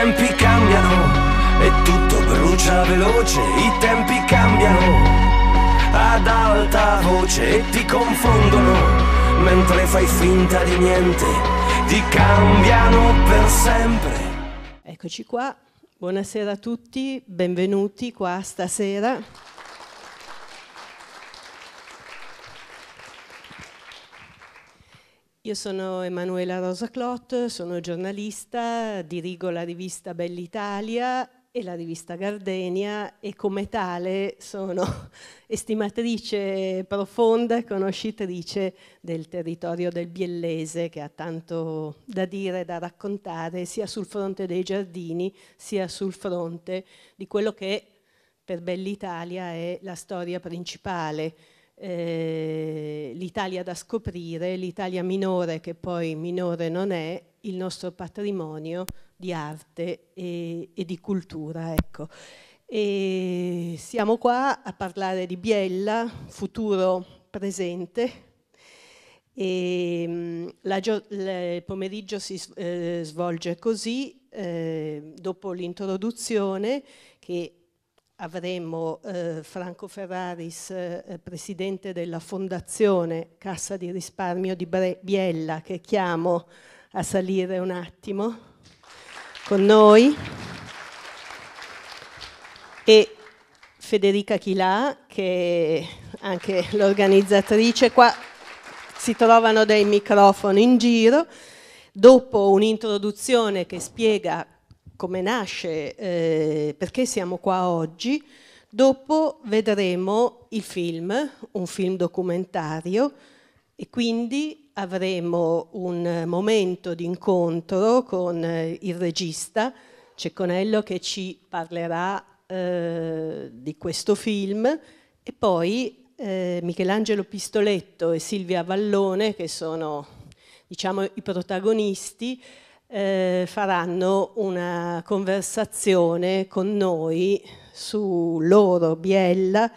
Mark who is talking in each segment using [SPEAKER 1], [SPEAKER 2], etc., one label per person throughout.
[SPEAKER 1] tempi cambiano e tutto brucia veloce, i tempi cambiano ad alta voce e ti confondono mentre fai
[SPEAKER 2] finta di niente, ti cambiano
[SPEAKER 1] per sempre. Eccoci
[SPEAKER 3] qua, buonasera a tutti, benvenuti qua stasera. Io sono Emanuela Rosa Clot, sono giornalista, dirigo la rivista Bell'Italia e la rivista Gardenia e come tale sono estimatrice profonda e conoscitrice del territorio del Biellese che ha tanto da dire, e da raccontare sia sul fronte dei giardini sia sul fronte di quello che per Bell'Italia è la storia principale eh, l'Italia da scoprire, l'Italia minore che poi minore non è, il nostro patrimonio di arte e, e di cultura. Ecco. E siamo qua a parlare di Biella, futuro presente. E, ehm, la, il pomeriggio si eh, svolge così, eh, dopo l'introduzione che avremo eh, Franco Ferraris, eh, presidente della fondazione Cassa di risparmio di Bre Biella, che chiamo a salire un attimo con noi, e Federica Chilà, che è anche l'organizzatrice. Qua si trovano dei microfoni in giro. Dopo un'introduzione che spiega come nasce, eh, perché siamo qua oggi. Dopo vedremo il film, un film documentario, e quindi avremo un momento di incontro con eh, il regista Cecconello che ci parlerà eh, di questo film e poi eh, Michelangelo Pistoletto e Silvia Vallone che sono diciamo, i protagonisti eh, faranno una conversazione con noi su loro Biella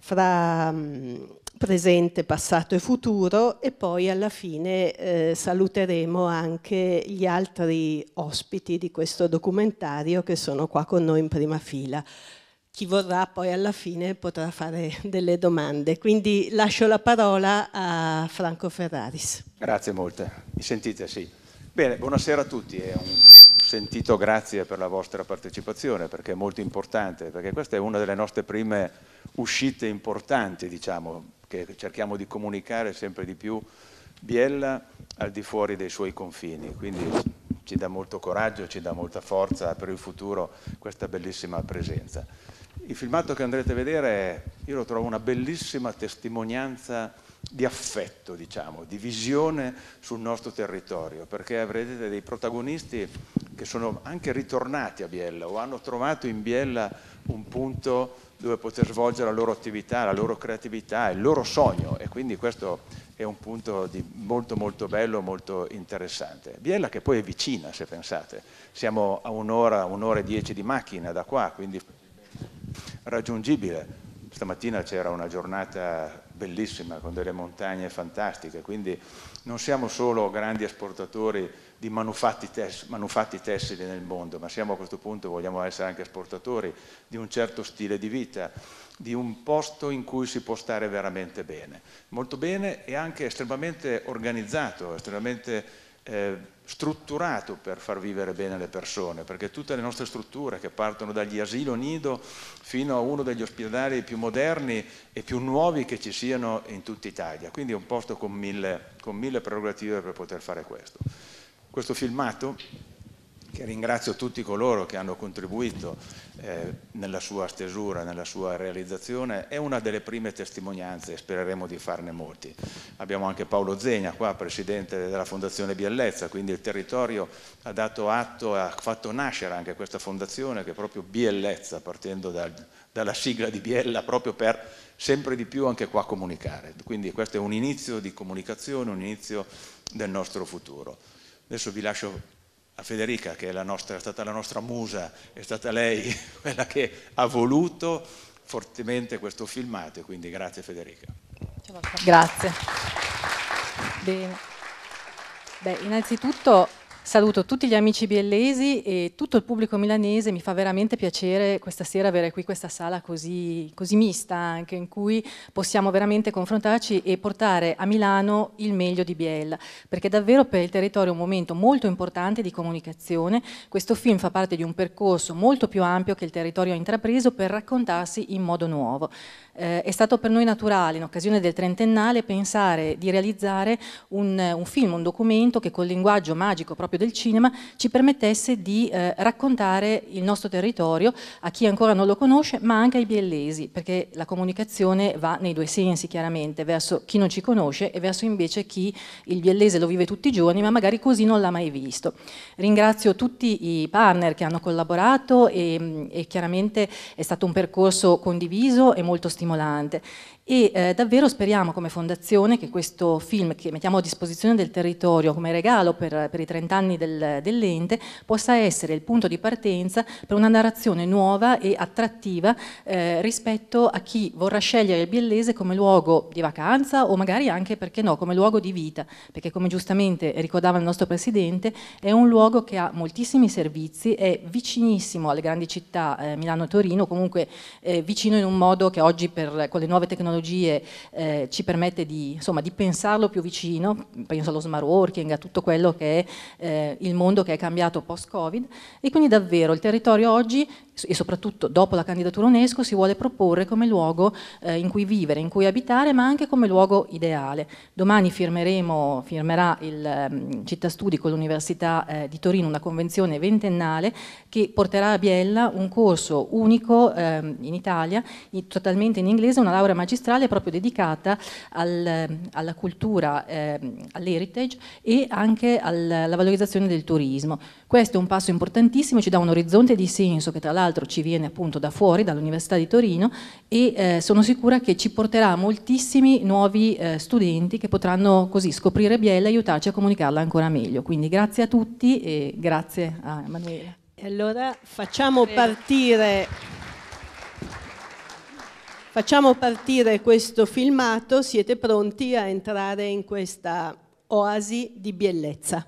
[SPEAKER 3] fra mm, presente, passato e futuro e poi alla fine eh, saluteremo anche gli altri ospiti di questo documentario che sono qua con noi in prima fila. Chi vorrà poi alla fine potrà fare delle domande. Quindi lascio la parola a Franco Ferraris.
[SPEAKER 4] Grazie molte. Mi sentite? Sì. Bene, buonasera a tutti e un sentito grazie per la vostra partecipazione perché è molto importante, perché questa è una delle nostre prime uscite importanti, diciamo, che cerchiamo di comunicare sempre di più Biella al di fuori dei suoi confini, quindi ci dà molto coraggio, ci dà molta forza per il futuro questa bellissima presenza. Il filmato che andrete a vedere, io lo trovo una bellissima testimonianza di affetto, diciamo, di visione sul nostro territorio, perché avrete dei protagonisti che sono anche ritornati a Biella o hanno trovato in Biella un punto dove poter svolgere la loro attività, la loro creatività, il loro sogno e quindi questo è un punto molto molto bello, molto interessante. Biella che poi è vicina se pensate, siamo a un'ora, un'ora e dieci di macchina da qua, quindi raggiungibile. Stamattina c'era una giornata bellissima, con delle montagne fantastiche, quindi non siamo solo grandi esportatori di manufatti, tess manufatti tessili nel mondo, ma siamo a questo punto, vogliamo essere anche esportatori di un certo stile di vita, di un posto in cui si può stare veramente bene, molto bene e anche estremamente organizzato, estremamente eh, strutturato per far vivere bene le persone, perché tutte le nostre strutture che partono dagli asilo nido fino a uno degli ospedali più moderni e più nuovi che ci siano in tutta Italia, quindi è un posto con mille, con mille prerogative per poter fare questo. Questo filmato che ringrazio tutti coloro che hanno contribuito eh, nella sua stesura, nella sua realizzazione, è una delle prime testimonianze e spereremo di farne molti. Abbiamo anche Paolo Zegna qua, presidente della Fondazione Biellezza, quindi il territorio ha dato atto e ha fatto nascere anche questa fondazione che è proprio Biellezza, partendo dal, dalla sigla di Biella, proprio per sempre di più anche qua comunicare. Quindi questo è un inizio di comunicazione, un inizio del nostro futuro. Adesso vi lascio a Federica, che è, nostra, è, stata la nostra musa, è stata lei quella che ha voluto fortemente questo filmato, quindi grazie Federica. Grazie.
[SPEAKER 5] Bene. Beh, innanzitutto Saluto tutti gli amici biellesi e tutto il pubblico milanese, mi fa veramente piacere questa sera avere qui questa sala così, così mista anche in cui possiamo veramente confrontarci e portare a Milano il meglio di Biella, perché davvero per il territorio è un momento molto importante di comunicazione, questo film fa parte di un percorso molto più ampio che il territorio ha intrapreso per raccontarsi in modo nuovo. Eh, è stato per noi naturale, in occasione del trentennale, pensare di realizzare un, eh, un, film, un documento che col linguaggio magico proprio del cinema ci permettesse di eh, raccontare il nostro territorio a chi ancora non lo conosce, ma anche ai biellesi, perché la comunicazione va nei due sensi chiaramente, verso chi non ci conosce e verso invece chi il biellese lo vive tutti i giorni, ma magari così non l'ha mai visto. Ringrazio tutti i partner che hanno collaborato e, mm, e chiaramente è stato un percorso condiviso e molto stimolante stimolante e eh, davvero speriamo come fondazione che questo film che mettiamo a disposizione del territorio come regalo per, per i 30 anni del, dell'ente possa essere il punto di partenza per una narrazione nuova e attrattiva eh, rispetto a chi vorrà scegliere il Biellese come luogo di vacanza o magari anche, perché no, come luogo di vita, perché come giustamente ricordava il nostro Presidente è un luogo che ha moltissimi servizi, è vicinissimo alle grandi città eh, Milano e Torino, comunque eh, vicino in un modo che oggi per, con le nuove tecnologie tecnologie eh, ci permette di, insomma, di, pensarlo più vicino, penso allo smart working, a tutto quello che è eh, il mondo che è cambiato post-Covid e quindi davvero il territorio oggi e soprattutto dopo la candidatura UNESCO si vuole proporre come luogo eh, in cui vivere, in cui abitare, ma anche come luogo ideale. Domani firmeremo, firmerà il um, Città Studi con l'Università eh, di Torino una convenzione ventennale che porterà a Biella un corso unico eh, in Italia, totalmente in inglese, una laurea magistrale magistrale proprio dedicata al, alla cultura, eh, all'heritage e anche alla valorizzazione del turismo. Questo è un passo importantissimo, ci dà un orizzonte di senso che tra l'altro ci viene appunto da fuori, dall'Università di Torino e eh, sono sicura che ci porterà moltissimi nuovi eh, studenti che potranno così scoprire Biella e aiutarci a comunicarla ancora meglio. Quindi grazie a tutti e grazie a Emanuele.
[SPEAKER 3] E allora facciamo partire Facciamo partire questo filmato, siete pronti a entrare in questa oasi di bellezza.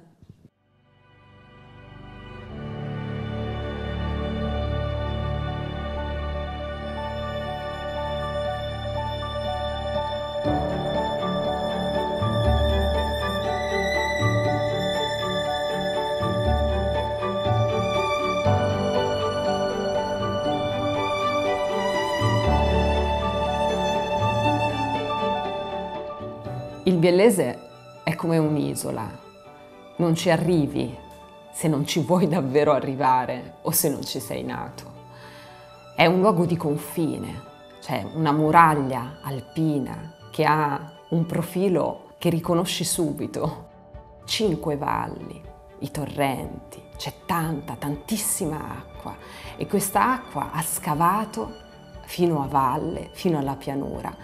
[SPEAKER 6] Il biellese è come un'isola, non ci arrivi se non ci vuoi davvero arrivare o se non ci sei nato. È un luogo di confine, cioè una muraglia alpina che ha un profilo che riconosci subito. Cinque valli, i torrenti, c'è tanta, tantissima acqua e questa acqua ha scavato fino a valle, fino alla pianura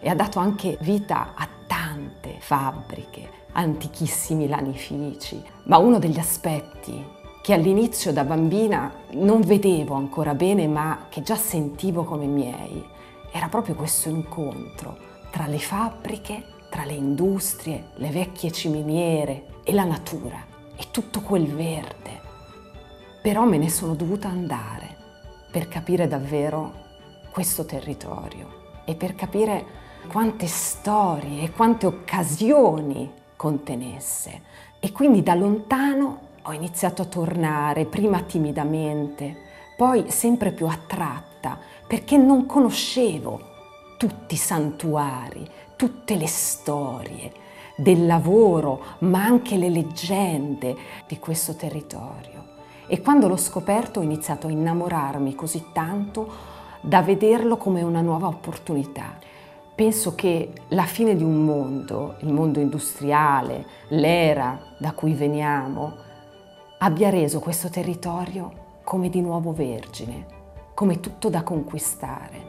[SPEAKER 6] e ha dato anche vita a tante fabbriche, antichissimi lanifici, ma uno degli aspetti che all'inizio da bambina non vedevo ancora bene ma che già sentivo come miei era proprio questo incontro tra le fabbriche, tra le industrie, le vecchie ciminiere e la natura e tutto quel verde. Però me ne sono dovuta andare per capire davvero questo territorio e per capire quante storie e quante occasioni contenesse. E quindi da lontano ho iniziato a tornare, prima timidamente, poi sempre più attratta, perché non conoscevo tutti i santuari, tutte le storie del lavoro, ma anche le leggende di questo territorio. E quando l'ho scoperto ho iniziato a innamorarmi così tanto da vederlo come una nuova opportunità. Penso che la fine di un mondo, il mondo industriale, l'era da cui veniamo, abbia reso questo territorio come di nuovo vergine, come tutto da conquistare.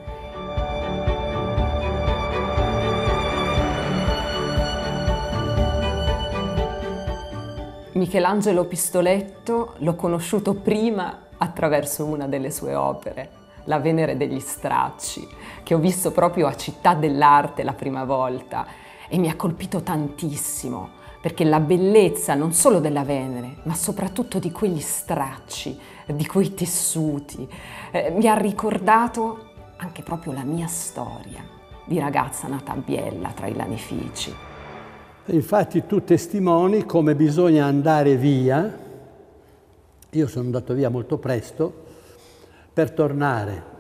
[SPEAKER 6] Michelangelo Pistoletto l'ho conosciuto prima attraverso una delle sue opere, la Venere degli Stracci, che ho visto proprio a Città dell'Arte la prima volta e mi ha colpito tantissimo, perché la bellezza non solo della Venere, ma soprattutto di quegli stracci, di quei tessuti, eh, mi ha ricordato anche proprio la mia storia di ragazza nata a Biella tra
[SPEAKER 1] i lanifici. Infatti tu testimoni come bisogna andare via, io sono andato via molto presto, per tornare.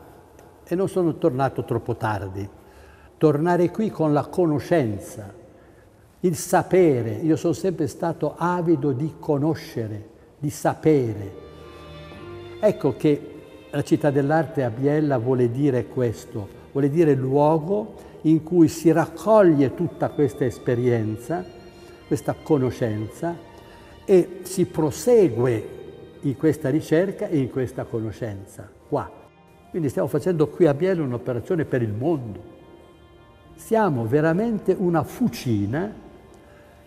[SPEAKER 1] E non sono tornato troppo tardi. Tornare qui con la conoscenza, il sapere. Io sono sempre stato avido di conoscere, di sapere. Ecco che la città dell'arte a Biella vuole dire questo, vuole dire luogo in cui si raccoglie tutta questa esperienza, questa conoscenza e si prosegue in questa ricerca e in questa conoscenza qua. Quindi stiamo facendo qui a Biella un'operazione per il mondo. Siamo veramente una fucina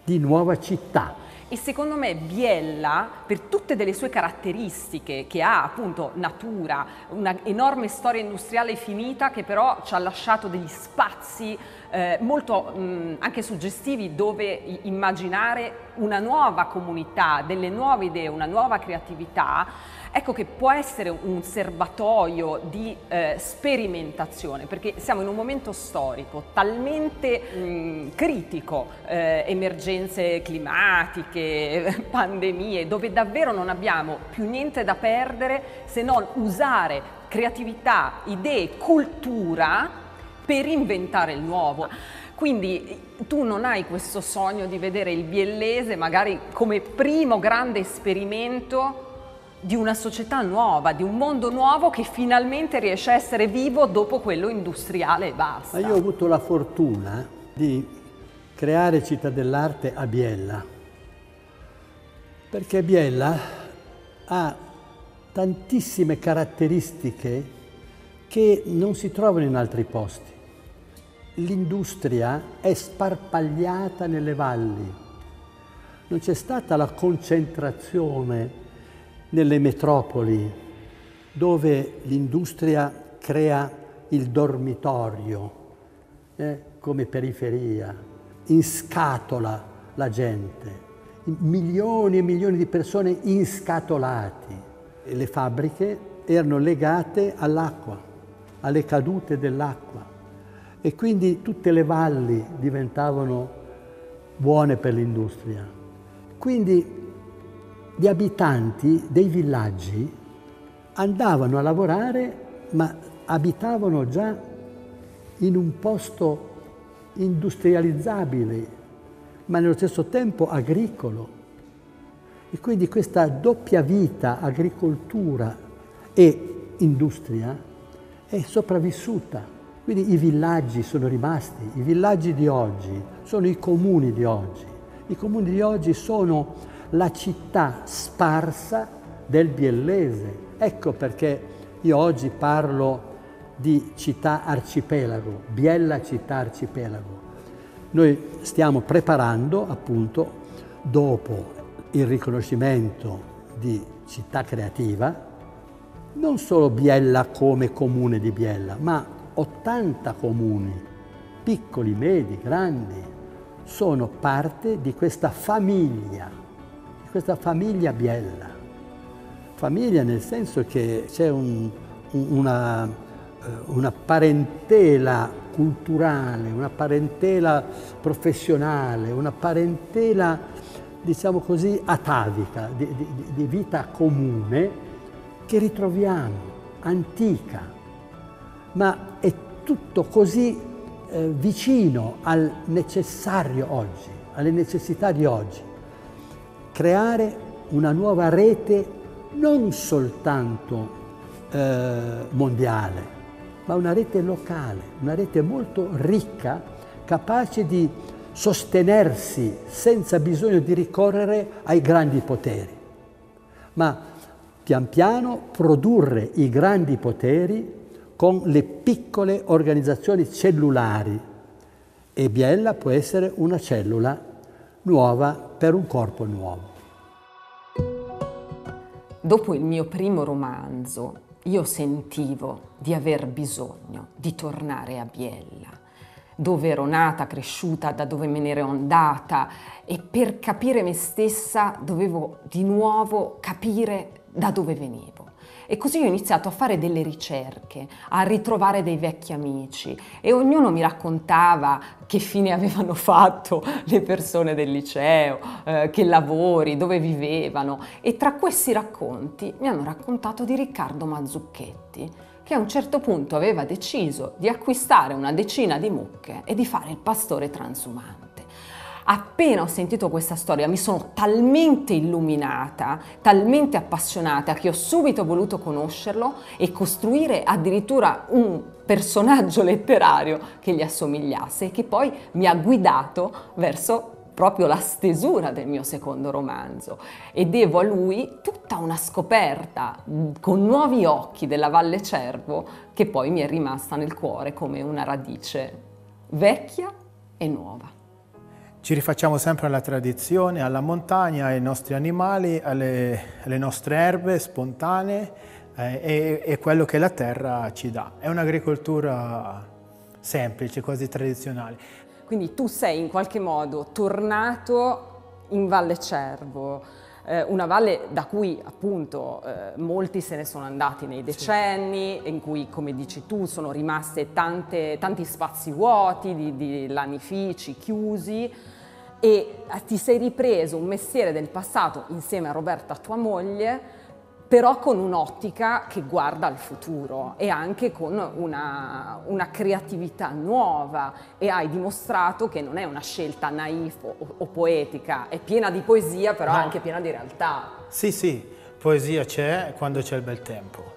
[SPEAKER 1] di nuova città.
[SPEAKER 6] E secondo me Biella, per tutte delle sue caratteristiche, che ha appunto natura, una enorme storia industriale finita, che però ci ha lasciato degli spazi eh, molto mh, anche suggestivi dove immaginare una nuova comunità, delle nuove idee, una nuova creatività, ecco che può essere un serbatoio di eh, sperimentazione, perché siamo in un momento storico talmente mh, mm, critico, eh, emergenze climatiche, pandemie, dove davvero non abbiamo più niente da perdere se non usare creatività, idee, cultura per inventare il nuovo. Quindi eh, tu non hai questo sogno di vedere il biellese magari come primo grande esperimento di una società nuova, di un mondo nuovo che finalmente riesce a essere vivo dopo quello industriale e basta. Ma io
[SPEAKER 1] ho avuto la fortuna di creare Città dell'Arte a Biella, perché Biella ha tantissime caratteristiche che non si trovano in altri posti. L'industria è sparpagliata nelle valli, non c'è stata la concentrazione nelle metropoli dove l'industria crea il dormitorio eh, come periferia, inscatola la gente, milioni e milioni di persone inscatolati. E le fabbriche erano legate all'acqua, alle cadute dell'acqua e quindi tutte le valli diventavano buone per l'industria. Quindi gli abitanti dei villaggi andavano a lavorare ma abitavano già in un posto industrializzabile, ma nello stesso tempo agricolo. E quindi questa doppia vita, agricoltura e industria, è sopravvissuta. Quindi i villaggi sono rimasti, i villaggi di oggi sono i comuni di oggi. I comuni di oggi sono la città sparsa del biellese. Ecco perché io oggi parlo di città arcipelago, Biella città arcipelago. Noi stiamo preparando appunto dopo il riconoscimento di città creativa, non solo Biella come comune di Biella, ma 80 comuni, piccoli, medi, grandi, sono parte di questa famiglia questa famiglia biella. Famiglia nel senso che c'è un, una, eh, una parentela culturale, una parentela professionale, una parentela, diciamo così, atavica, di, di, di vita comune che ritroviamo, antica, ma è tutto così eh, vicino al necessario oggi, alle necessità di oggi creare una nuova rete non soltanto eh, mondiale, ma una rete locale, una rete molto ricca, capace di sostenersi senza bisogno di ricorrere ai grandi poteri, ma pian piano produrre i grandi poteri con le piccole organizzazioni cellulari e Biella può essere una cellula nuova per un corpo nuovo.
[SPEAKER 6] Dopo il mio primo romanzo, io sentivo di aver bisogno di tornare a Biella, dove ero nata, cresciuta, da dove me ne ero andata e per capire me stessa dovevo di nuovo capire da dove venivo. E così ho iniziato a fare delle ricerche, a ritrovare dei vecchi amici e ognuno mi raccontava che fine avevano fatto le persone del liceo, eh, che lavori, dove vivevano e tra questi racconti mi hanno raccontato di Riccardo Mazzucchetti che a un certo punto aveva deciso di acquistare una decina di mucche e di fare il pastore transumante appena ho sentito questa storia mi sono talmente illuminata, talmente appassionata che ho subito voluto conoscerlo e costruire addirittura un personaggio letterario che gli assomigliasse e che poi mi ha guidato verso proprio la stesura del mio secondo romanzo e devo a lui tutta una scoperta mm, con nuovi occhi della Valle Cervo che poi mi è rimasta nel cuore come una radice vecchia e nuova.
[SPEAKER 7] Ci rifacciamo sempre alla tradizione, alla montagna, ai nostri animali, alle, alle nostre erbe spontanee eh, e, e quello che la terra ci dà. È un'agricoltura semplice, quasi tradizionale.
[SPEAKER 6] Quindi tu sei in qualche modo tornato in Valle Cervo, eh, una valle da cui appunto eh, molti se ne sono andati nei decenni, sì. in cui come dici tu sono rimaste tante, tanti spazi vuoti di, di lanifici chiusi e eh, ti sei ripreso un mestiere del passato insieme a Roberta, tua moglie, però con un'ottica che guarda al futuro e anche con una, una, creatività nuova e hai dimostrato che non è una scelta naif o, o poetica, è piena di poesia però no. anche piena di realtà.
[SPEAKER 7] Sì, sì, poesia c'è quando c'è il bel tempo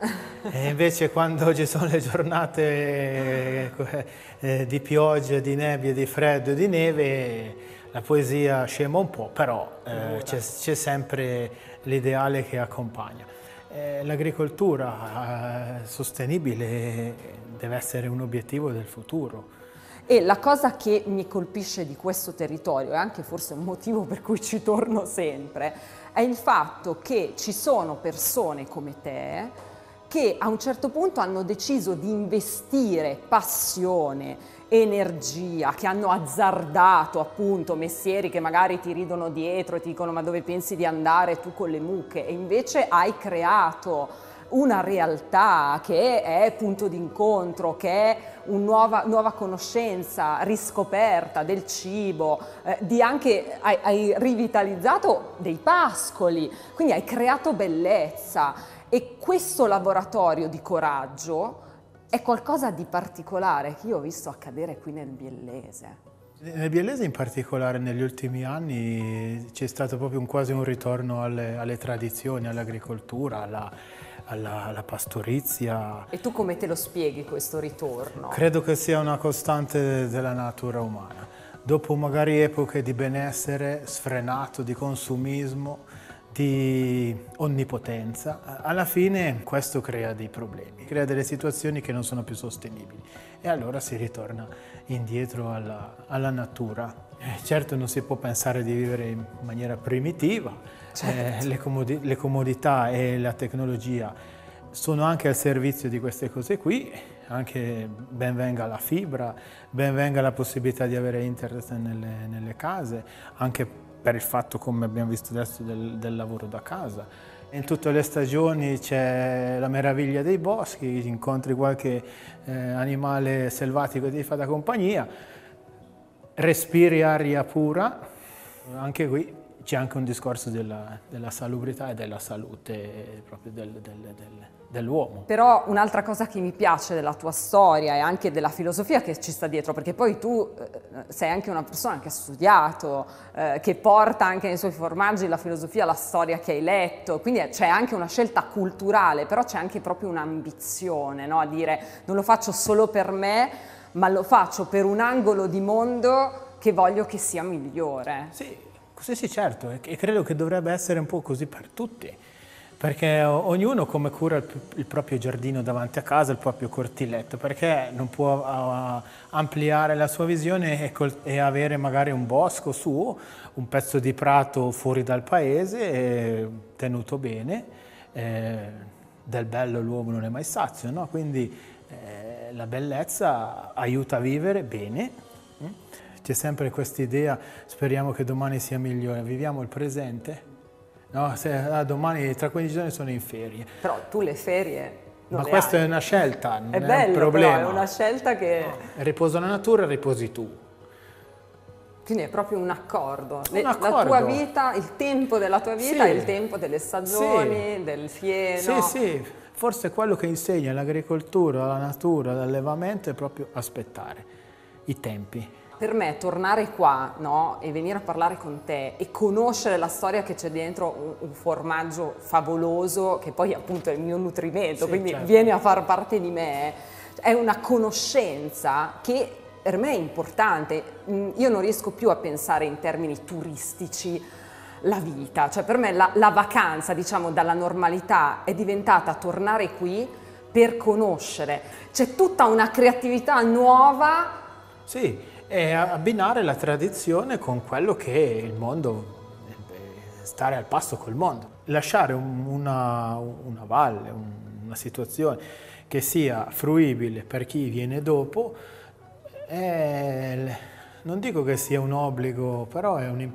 [SPEAKER 7] e invece quando ci sono le giornate eh, eh, di pioggia, di nebbia, di freddo e di neve la poesia scema un po', però eh, c'è sempre l'ideale che accompagna. Eh, l'agricoltura eh, sostenibile deve essere un obiettivo del futuro.
[SPEAKER 6] E la cosa che mi colpisce di questo territorio, e anche forse un motivo per cui ci torno sempre, è il fatto che ci sono persone come te che a un certo punto hanno deciso di investire passione, energia, che hanno azzardato appunto messieri che magari ti ridono dietro e ti dicono ma dove pensi di andare tu con le mucche e invece hai creato una realtà che è punto d'incontro, che è una nuova, nuova conoscenza, riscoperta del cibo, eh, di anche hai, hai rivitalizzato dei pascoli, quindi hai creato bellezza e questo laboratorio di coraggio è qualcosa di particolare che io ho visto accadere qui nel Biellese.
[SPEAKER 7] Nel Biellese in particolare negli ultimi anni c'è stato proprio un, quasi un ritorno alle, alle tradizioni, all'agricoltura, alla, alla, alla, pastorizia.
[SPEAKER 6] E tu come te lo spieghi questo ritorno?
[SPEAKER 7] Credo che sia una costante della natura umana. Dopo magari epoche di benessere sfrenato, di consumismo, di onnipotenza, alla fine questo crea dei problemi, crea delle situazioni che non sono più sostenibili e allora si ritorna indietro alla, alla natura. Eh, certo non si può pensare di vivere in maniera primitiva, eh, certo. eh, le, comodi le comodità e la tecnologia sono anche al servizio di queste cose qui, anche ben venga la fibra, ben venga la possibilità di avere internet nelle, nelle case, anche per il fatto, come abbiamo visto adesso, del, del lavoro da casa. In tutte le stagioni c'è la meraviglia dei boschi, incontri qualche eh, animale selvatico che ti fa da compagnia, respiri aria pura, anche qui c'è anche un discorso della, della, salubrità e della salute eh, proprio del, del, del dell'uomo.
[SPEAKER 6] Però un'altra cosa che mi piace della tua storia e anche della filosofia che ci sta dietro, perché poi tu eh, sei anche una persona che ha studiato, eh, che porta anche nei suoi formaggi la filosofia, la storia che hai letto, quindi c'è anche una scelta culturale, però c'è anche proprio un'ambizione, no? a dire non lo faccio solo per me, ma lo faccio per un angolo di mondo che voglio che sia migliore. Sì,
[SPEAKER 7] sì, sì certo, e credo che dovrebbe essere un po' così per tutti perché ognuno come cura il, proprio giardino davanti a casa, il proprio cortiletto, perché non può ampliare la sua visione e, avere magari un bosco suo, un pezzo di prato fuori dal paese, tenuto bene, del bello l'uomo non è mai sazio, no? quindi eh, la bellezza aiuta a vivere bene. Mm? C'è sempre questa idea, speriamo che domani sia migliore, viviamo il presente No, se, ah, domani tra 15 giorni sono in ferie. Però tu le ferie non Ma questa hai. è una scelta, non è, bello, è un problema. Però è una
[SPEAKER 6] scelta che... No.
[SPEAKER 7] Riposo la natura, riposi tu.
[SPEAKER 6] Quindi è proprio un accordo. un accordo. La tua vita, il tempo della tua vita sì. è il tempo delle stagioni, sì. del fieno. Sì, sì.
[SPEAKER 7] Forse quello che insegna l'agricoltura, la natura, l'allevamento è proprio aspettare i tempi
[SPEAKER 6] per me tornare qua no, e venire a parlare con te e conoscere la storia che c'è dentro un, un formaggio favoloso che poi appunto è il mio nutrimento, sì, quindi certo. viene a far parte di me, è una conoscenza che per me è importante. Mm, io non riesco più a pensare in termini turistici la vita, cioè per me la, la vacanza diciamo dalla normalità è diventata tornare qui per conoscere, c'è tutta una creatività nuova.
[SPEAKER 7] Sì, e abbinare la tradizione con quello che è il mondo, stare al passo col mondo, lasciare una, una valle, una situazione che sia fruibile per chi viene dopo, è, non dico che sia un obbligo, però è un,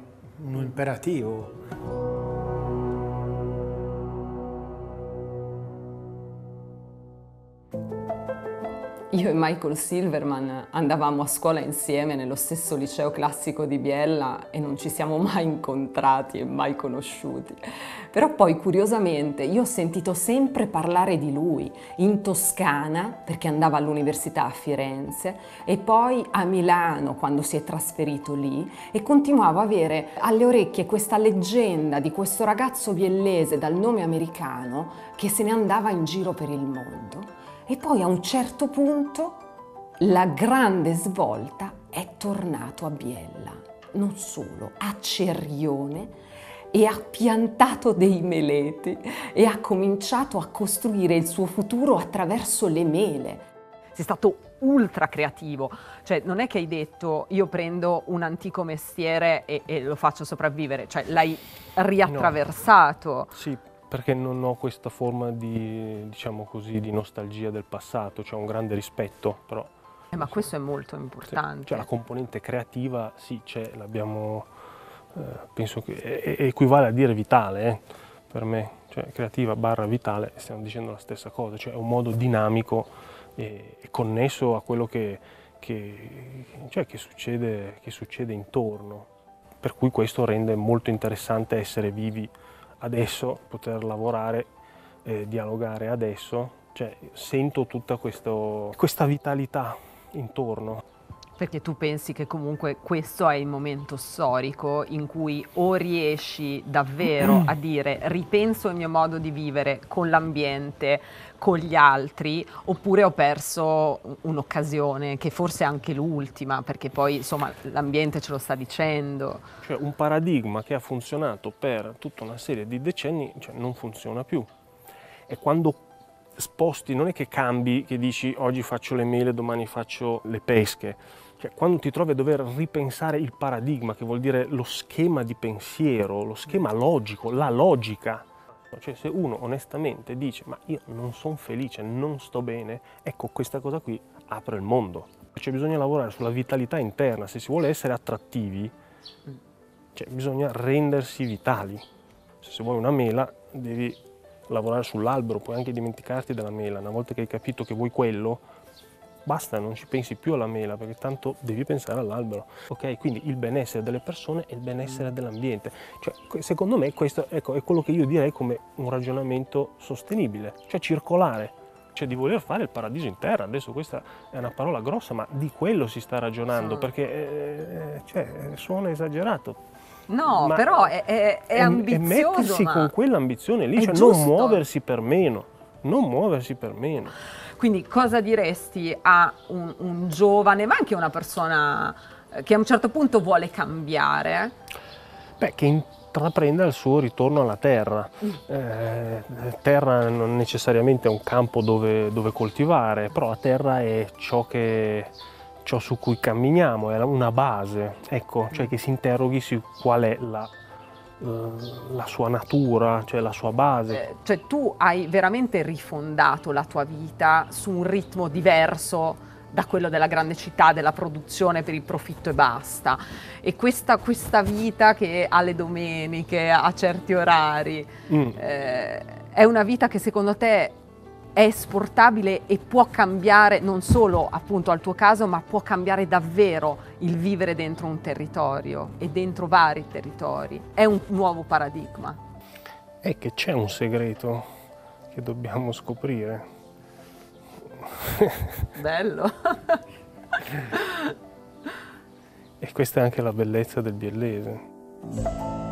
[SPEAKER 7] un imperativo.
[SPEAKER 6] Io e Michael Silverman andavamo a scuola insieme nello stesso liceo classico di Biella e non ci siamo mai incontrati e mai conosciuti. Però poi curiosamente io ho sentito sempre parlare di lui in Toscana perché andava all'università a Firenze e poi a Milano quando si è trasferito lì e continuavo a avere alle orecchie questa leggenda di questo ragazzo biellese dal nome americano che se ne andava in giro per il mondo e poi a un certo punto la grande svolta è tornato a Biella, non solo, a Cerrione e ha piantato dei meleti e ha cominciato a costruire il suo futuro attraverso le mele. Sei stato ultra creativo, cioè non è che hai detto io prendo un antico mestiere e, e lo faccio sopravvivere, cioè l'hai riattraversato. No.
[SPEAKER 8] Sì, perché non ho questa forma di, diciamo così, di nostalgia del passato, cioè un grande rispetto, però...
[SPEAKER 6] Eh, ma questo è molto importante.
[SPEAKER 8] Cioè, la componente creativa, sì, c'è, l'abbiamo, eh, penso che è, è equivale a dire vitale, eh, per me, cioè creativa barra vitale, stiamo dicendo la stessa cosa, cioè è un modo dinamico e, e connesso a quello che, che, cioè, che, succede, che succede intorno, per cui questo rende molto interessante essere vivi adesso, poter lavorare, eh, dialogare adesso, cioè sento tutta questo, questa vitalità intorno.
[SPEAKER 6] Perché tu pensi che comunque questo è il momento storico in cui o riesci davvero a dire ripenso il mio modo di vivere con l'ambiente, con gli altri, oppure ho perso un'occasione che forse è anche l'ultima,
[SPEAKER 8] perché poi insomma l'ambiente ce lo sta dicendo. Cioè un paradigma che ha funzionato per tutta una serie di decenni cioè, non funziona più. E quando sposti, non è che cambi, che dici oggi faccio le mele, domani faccio le pesche cioè, quando ti trovi a dover ripensare il paradigma, che vuol dire lo schema di pensiero, lo schema logico, la logica, cioè se uno onestamente dice ma io non sono felice, non sto bene, ecco questa cosa qui apre il mondo. Cioè bisogna lavorare sulla vitalità interna, se si vuole essere attrattivi, cioè bisogna rendersi vitali. Se, se vuoi una mela devi lavorare sull'albero, puoi anche dimenticarti della mela, una volta che hai capito che vuoi quello, basta, non ci pensi più alla mela perché tanto devi pensare all'albero. Ok, quindi il benessere delle persone e il benessere dell'ambiente. Cioè, secondo me questo ecco, è quello che io direi come un ragionamento sostenibile, cioè circolare. Cioè di voler fare il paradiso in terra, adesso questa è una parola grossa, ma di quello si sta ragionando, sì. perché eh, eh cioè, suona esagerato,
[SPEAKER 6] No, ma però è, è, è ambizioso. E mettersi ma... con
[SPEAKER 8] quell'ambizione lì, cioè giusto. non muoversi per meno, non muoversi per meno.
[SPEAKER 6] Quindi cosa diresti a un, un giovane, ma anche a una persona eh, che a un certo punto vuole cambiare?
[SPEAKER 8] Beh, che intraprenda il suo ritorno alla terra. Mm. Eh, terra non necessariamente è un campo dove, dove coltivare, però la terra è ciò che, ciò su cui camminiamo, è una base, ecco, cioè mm. che si interroghi su qual è la eh, la sua natura, cioè la sua base. Eh,
[SPEAKER 6] cioè tu hai veramente rifondato la tua vita su un ritmo diverso da quello della grande città, della produzione per il profitto e basta. E questa, questa vita che ha le domeniche, a certi orari, mm. eh, è una vita che secondo te è esportabile e può cambiare non solo appunto al tuo caso, ma può cambiare davvero il vivere dentro un territorio e dentro vari territori. È un nuovo paradigma.
[SPEAKER 8] È che c'è un segreto che dobbiamo scoprire. Bello. e questa è anche la bellezza del biellese.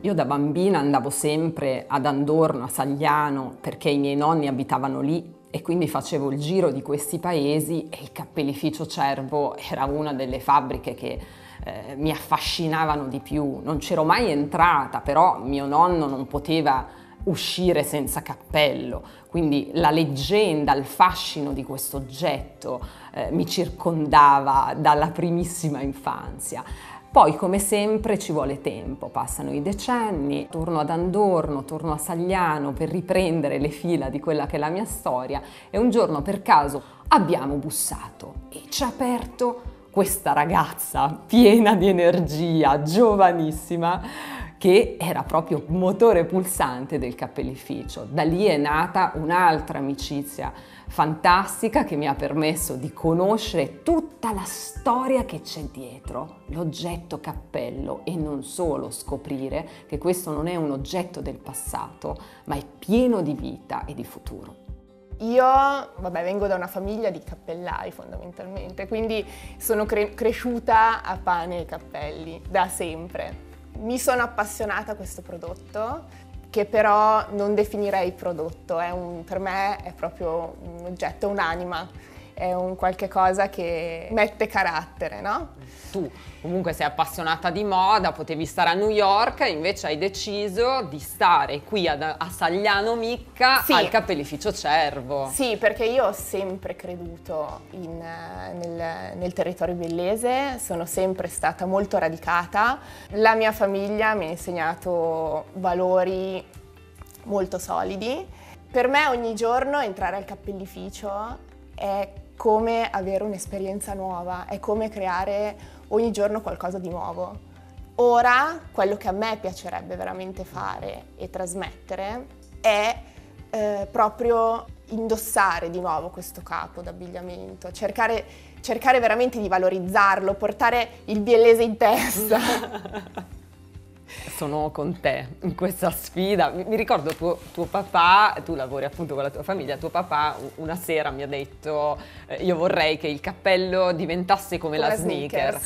[SPEAKER 6] Io da bambina andavo sempre ad Andorno, a Sagliano, perché i miei nonni abitavano lì e quindi facevo il giro di questi paesi e il cappellificio Cervo era una delle fabbriche che eh, mi affascinavano di più. Non c'ero mai entrata, però mio nonno non poteva uscire senza cappello quindi la leggenda, il fascino di questo oggetto eh, mi circondava dalla primissima infanzia. Poi, come sempre, ci vuole tempo, passano i decenni, torno ad Andorno, torno a Sagliano per riprendere le fila di quella che è la mia storia e un giorno per caso abbiamo bussato e ci ha aperto questa ragazza piena di energia, giovanissima, che era proprio motore pulsante del cappellificio. Da lì è nata un'altra amicizia fantastica che mi ha permesso di conoscere tutta la storia che c'è dietro l'oggetto cappello e non solo scoprire che questo non è un oggetto del passato, ma è pieno di vita e di futuro.
[SPEAKER 9] Io, vabbè, vengo da una famiglia di cappellai fondamentalmente, quindi sono cre- cresciuta a pane e cappelli da sempre mi sono appassionata a questo prodotto che però non definirei prodotto, un, per me è proprio un oggetto, un'anima, è un qualche cosa che mette carattere, no? tu
[SPEAKER 6] comunque sei appassionata di moda, potevi stare a New York, e invece hai deciso di stare qui ad, a Sagliano Micca sì. al capellificio Cervo. Sì,
[SPEAKER 9] perché io ho sempre creduto in, eh, nel, nel territorio bellese, sono sempre stata molto radicata. La mia famiglia mi ha insegnato valori molto solidi. Per me ogni giorno entrare al cappellificio è come avere un'esperienza nuova, è come creare ogni giorno qualcosa di nuovo. Ora quello che a me piacerebbe veramente fare e trasmettere è eh, proprio indossare di nuovo questo capo d'abbigliamento, cercare, cercare veramente di valorizzarlo, portare il biellese in testa.
[SPEAKER 6] sono con te in questa sfida. Mi, ricordo tuo, tuo, papà, tu lavori appunto con la tua famiglia, tuo papà una sera mi ha detto eh, io vorrei che il cappello diventasse come, come la sneaker. sneaker.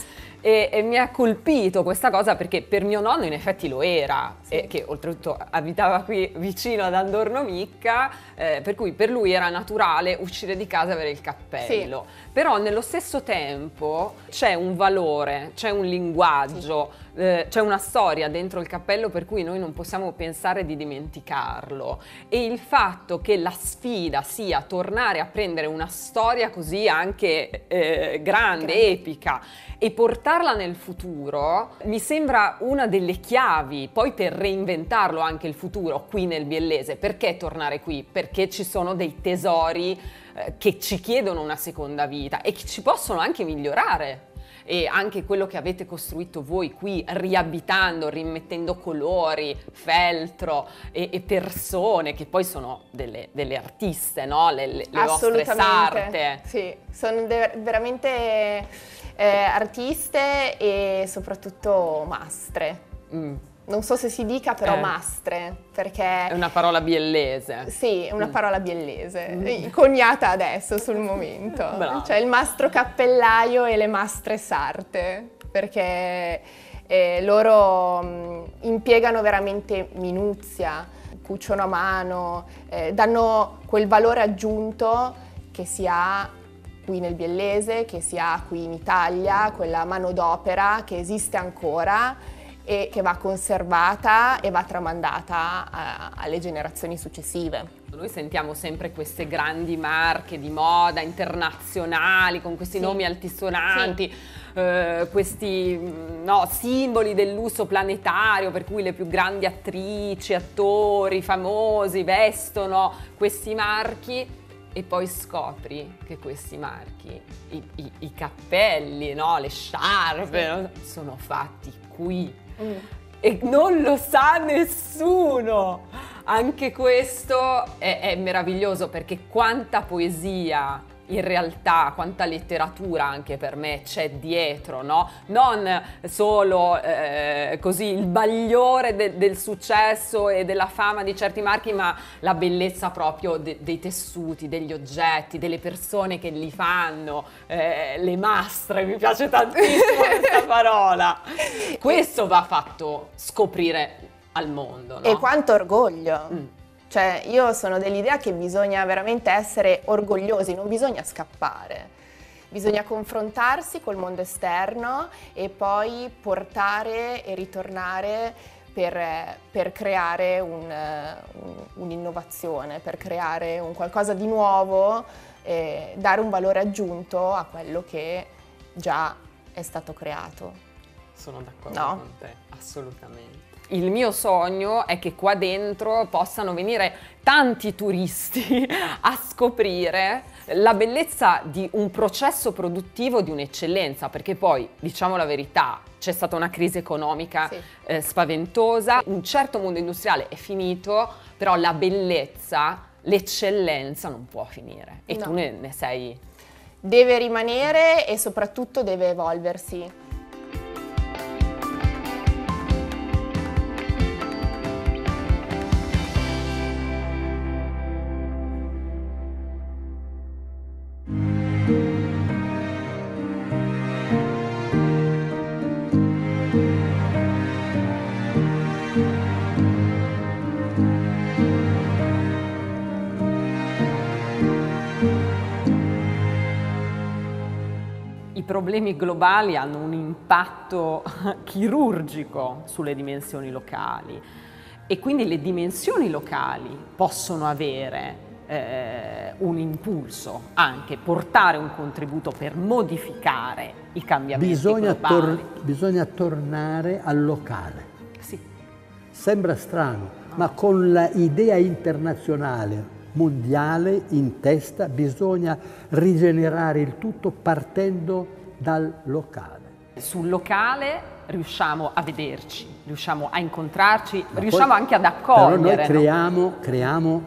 [SPEAKER 6] E, e, mi ha colpito questa cosa perché per mio nonno in effetti lo era, sì. e, che oltretutto abitava qui vicino ad Andorno Micca, eh, per cui per lui era naturale uscire di casa e avere il cappello. Sì. Però nello stesso tempo c'è un valore, c'è un linguaggio. Sì eh, c'è una storia dentro il cappello per cui noi non possiamo pensare di dimenticarlo e il fatto che la sfida sia tornare a prendere una storia così anche eh, grande, grande, epica e portarla nel futuro mi sembra una delle chiavi poi per reinventarlo anche il futuro qui nel Biellese. Perché tornare qui? Perché ci sono dei tesori eh, che ci chiedono una seconda vita e che ci possono anche migliorare e anche quello che avete costruito voi qui riabitando, rimettendo colori, feltro e, e persone che poi sono delle, delle artiste, no? le, le, le vostre
[SPEAKER 9] sarte. Sì, sono veramente eh, artiste e soprattutto mastre. Mm non so se si dica però eh. mastre, perché... È una
[SPEAKER 6] parola biellese.
[SPEAKER 9] Sì, è una mm. parola biellese, mm. coniata adesso sul momento. Bravo. Cioè il mastro cappellaio e le mastre sarte, perché eh, loro mh, mm, impiegano veramente minuzia, cuciono a mano, eh, danno quel valore aggiunto che si ha qui nel biellese, che si ha qui in Italia, quella manodopera che esiste ancora e che va conservata e va tramandata a, eh, alle generazioni successive. Noi sentiamo sempre queste grandi marche
[SPEAKER 6] di moda internazionali con questi sì. nomi altisonanti, sì. eh, questi mm, no, simboli dell'uso planetario per cui le più grandi attrici, attori famosi vestono questi marchi e poi scopri che questi marchi, i, i, i cappelli, no? le sciarpe, sì. sono fatti qui mm. e non lo sa nessuno. Anche questo è, è meraviglioso perché quanta poesia in realtà quanta letteratura anche per me c'è dietro, no? Non solo eh, così il bagliore de- del successo e della fama di certi marchi, ma la bellezza proprio de- dei tessuti, degli oggetti, delle persone che li fanno, eh, le mastre, mi piace tantissimo questa parola. Questo va fatto scoprire al mondo. No? E
[SPEAKER 9] quanto orgoglio. Mm. Cioè, io sono dell'idea che bisogna veramente essere orgogliosi, non bisogna scappare. Bisogna confrontarsi col mondo esterno e poi portare e ritornare per, per creare un, eh, un, un'innovazione, per creare un qualcosa di nuovo, eh, dare un valore aggiunto a quello che già è stato creato.
[SPEAKER 6] Sono d'accordo no. con te, assolutamente
[SPEAKER 9] il mio sogno è che qua
[SPEAKER 6] dentro possano venire tanti turisti a scoprire la bellezza di un processo produttivo di un'eccellenza, perché poi, diciamo la verità, c'è stata una crisi economica sì. eh, spaventosa, un certo mondo industriale è finito, però la bellezza, l'eccellenza non può finire e no. tu ne, ne sei...
[SPEAKER 9] Deve rimanere e soprattutto deve evolversi.
[SPEAKER 6] i problemi globali hanno un impatto chirurgico sulle dimensioni locali e quindi le dimensioni locali possono avere eh, un impulso, anche portare un contributo per modificare i cambiamenti bisogna globali. Tor
[SPEAKER 1] bisogna tornare al locale. Sì. Sembra strano, no. ma con l'idea internazionale mondiale in testa, bisogna rigenerare il tutto partendo dal locale.
[SPEAKER 6] Sul locale riusciamo a vederci, riusciamo a incontrarci, Ma riusciamo poi, anche ad accogliere. noi
[SPEAKER 1] creiamo, no? creiamo,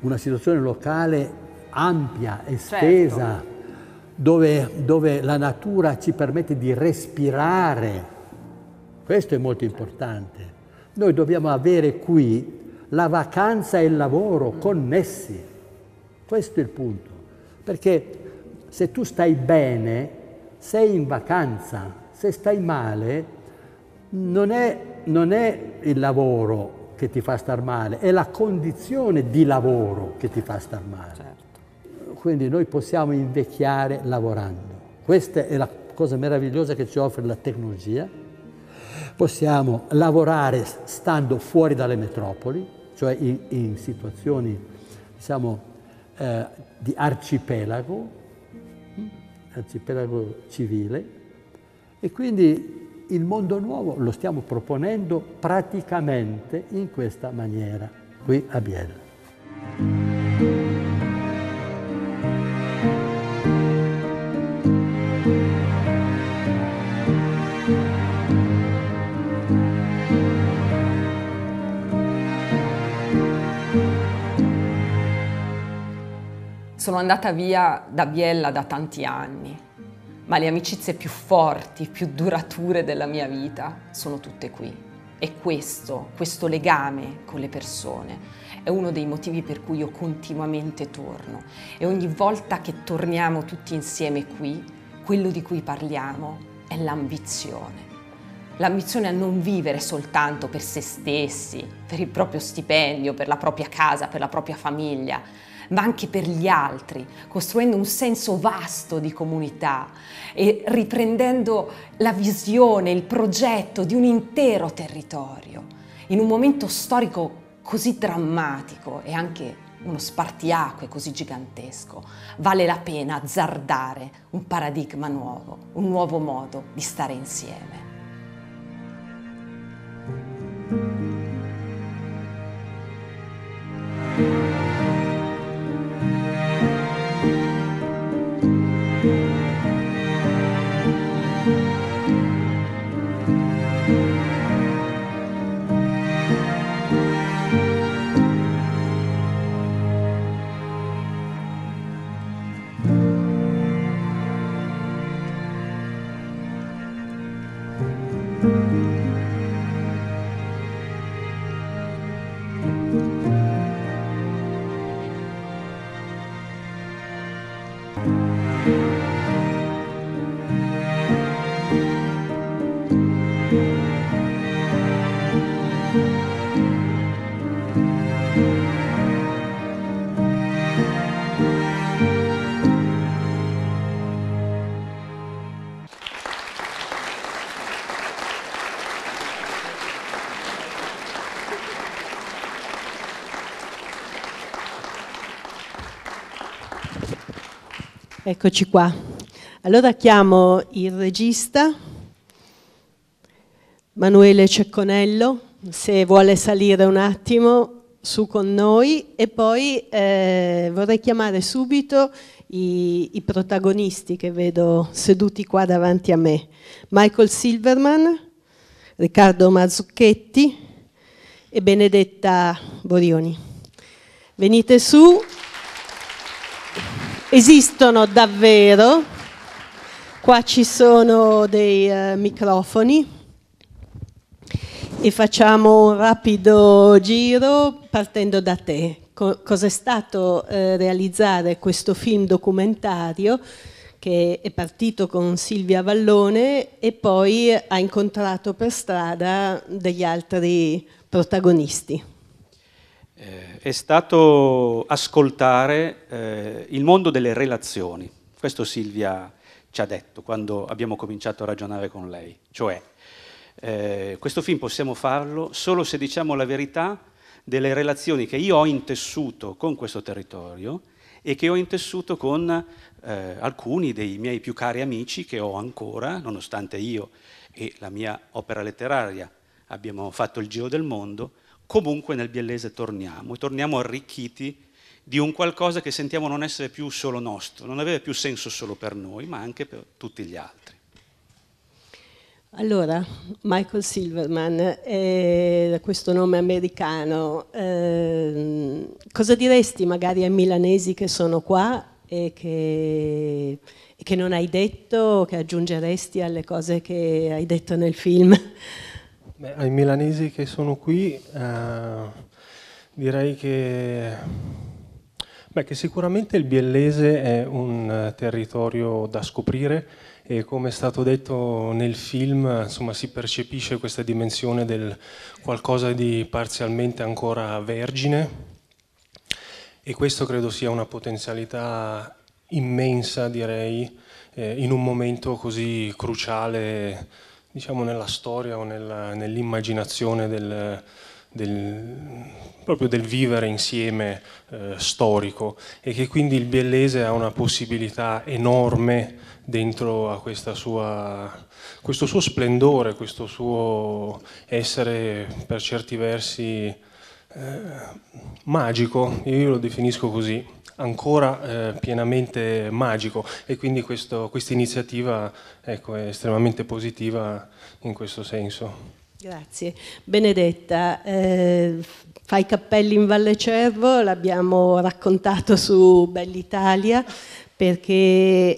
[SPEAKER 1] una situazione locale ampia, certo. estesa, certo. dove, dove la natura ci permette di respirare. Questo è molto importante. Noi dobbiamo avere qui la vacanza e il lavoro connessi. Questo è il punto. Perché se tu stai bene, sei in vacanza. Se stai male, non è, non è il lavoro che ti fa star male, è la condizione di lavoro che ti fa star male. Certo. Quindi noi possiamo invecchiare lavorando. Questa è la cosa meravigliosa che ci offre la tecnologia. Possiamo lavorare stando fuori dalle metropoli, cioè in, in situazioni diciamo, eh, di arcipelago, hm, arcipelago civile, e quindi il mondo nuovo lo stiamo proponendo praticamente in questa maniera qui a Biella.
[SPEAKER 6] Sono andata via da Biella da tanti anni, ma le amicizie più forti, più durature della mia vita sono tutte qui. E questo, questo legame con le persone è uno dei motivi per cui io continuamente torno e ogni volta che torniamo tutti insieme qui, quello di cui parliamo è l'ambizione. L'ambizione a non vivere soltanto per se stessi, per il proprio stipendio, per la propria casa, per la propria famiglia, ma anche per gli altri, costruendo un senso vasto di comunità e riprendendo la visione, il progetto di un intero territorio, in un momento storico così drammatico e anche uno spartiacque così gigantesco, vale la pena azzardare un paradigma nuovo, un nuovo modo di stare
[SPEAKER 5] insieme.
[SPEAKER 3] Eccoci qua. Allora chiamo il regista Manuele Cecconello, se vuole salire un attimo su con noi e poi eh, vorrei chiamare subito i, i, protagonisti che vedo seduti qua davanti a me. Michael Silverman, Riccardo Mazzucchetti e Benedetta Borioni. Venite su esistono davvero. Qua ci sono dei uh, microfoni e facciamo un rapido giro partendo da te. Co cos'è stato eh, realizzare questo film documentario che è partito con Silvia Vallone e poi ha incontrato per strada degli altri protagonisti?
[SPEAKER 2] eh, è stato ascoltare eh, il mondo delle relazioni. Questo Silvia ci ha detto quando abbiamo cominciato a ragionare con lei, cioè eh, questo film possiamo farlo solo se diciamo la verità delle relazioni che io ho intessuto con questo territorio e che ho intessuto con eh, alcuni dei miei più cari amici che ho ancora, nonostante io e la mia opera letteraria abbiamo fatto il giro del mondo, comunque nel biellese torniamo e torniamo arricchiti di un qualcosa che sentiamo non essere più solo nostro, non avere più senso solo per noi, ma anche per tutti gli altri.
[SPEAKER 3] Allora, Michael Silverman, eh, questo nome americano, eh, cosa diresti magari ai milanesi che sono qua e che, e che non hai detto, che aggiungeresti alle cose che hai detto nel film?
[SPEAKER 8] Beh, ai milanesi che sono qui eh, direi che, beh, che, sicuramente il Biellese è un eh, territorio da scoprire e come è stato detto nel film insomma, si percepisce questa dimensione del qualcosa di parzialmente ancora vergine e questo credo sia una potenzialità immensa direi eh, in un momento così cruciale diciamo, nella storia o nella, nell'immaginazione del, del, proprio del vivere insieme eh, storico e che quindi il biellese ha una possibilità enorme dentro a sua, questo suo splendore, questo suo essere per certi versi eh, magico, io lo definisco così ancora eh, pienamente magico e quindi questa iniziativa ecco, è estremamente positiva in questo senso.
[SPEAKER 3] Grazie. Benedetta, eh, fai cappelli in Valle Cervo, l'abbiamo raccontato su Bell'Italia, perché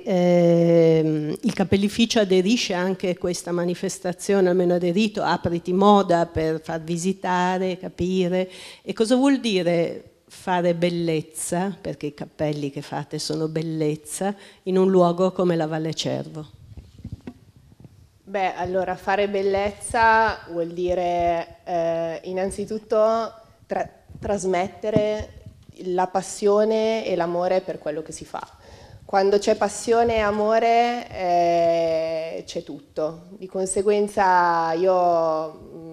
[SPEAKER 3] eh, il capellificio aderisce anche a questa manifestazione, almeno aderito, apriti moda per far visitare, capire. E cosa vuol dire fare bellezza, perché i cappelli che fate sono bellezza, in un luogo come la Valle Cervo?
[SPEAKER 9] Beh, allora fare bellezza vuol dire eh, innanzitutto tra trasmettere la passione e l'amore per quello che si fa. Quando c'è passione e amore eh, c'è tutto. Di conseguenza io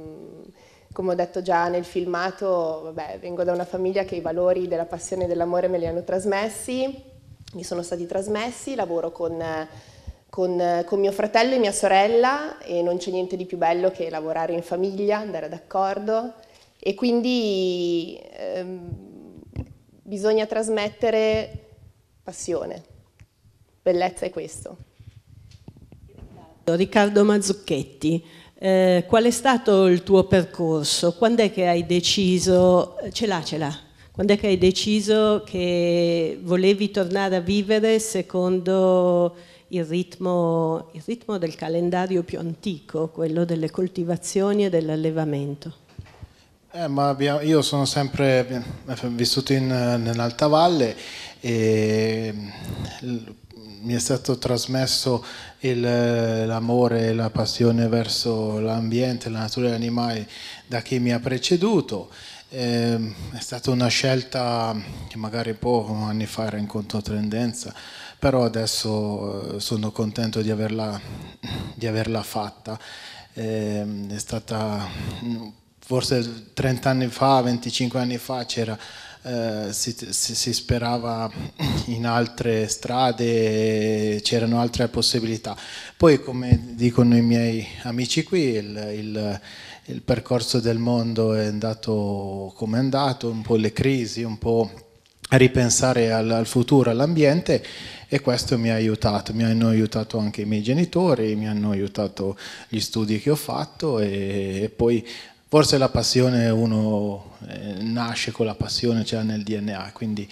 [SPEAKER 9] come ho detto già nel filmato, vabbè, vengo da una famiglia che i valori della passione e dell'amore me li hanno trasmessi, mi sono stati trasmessi, lavoro con, con, con mio fratello e mia sorella e non c'è niente di più bello che lavorare in famiglia, andare d'accordo e quindi ehm, bisogna trasmettere passione. Bellezza è questo.
[SPEAKER 3] Riccardo Mazzucchetti. Eh, qual è stato il tuo percorso? Quando è che hai deciso, ce l'ha, ce l'ha, quando è che hai deciso che volevi tornare a vivere secondo il ritmo, il ritmo del calendario più antico, quello delle coltivazioni e dell'allevamento?
[SPEAKER 7] Eh, abbiamo, io sono sempre vissuto in, nell'Alta Valle e mi è stato trasmesso eh, l'amore e la passione verso l'ambiente, la natura e gli animali da chi mi ha preceduto. Eh, è stata una scelta che magari poco anni fa era in controtendenza, però adesso eh, sono contento di averla, di averla fatta. Eh, è stata mm, forse 30 anni fa, 25 anni fa c'era eh, si, si, si, sperava in altre strade, c'erano altre possibilità. Poi come dicono i miei amici qui, il, il, il percorso del mondo è andato come è andato, un po' le crisi, un po' ripensare al, al futuro, all'ambiente e questo mi ha aiutato, mi hanno aiutato anche i miei genitori, mi hanno aiutato gli studi che ho fatto e, e poi Forse la passione, uno eh, nasce con la passione, c'è cioè nel DNA, quindi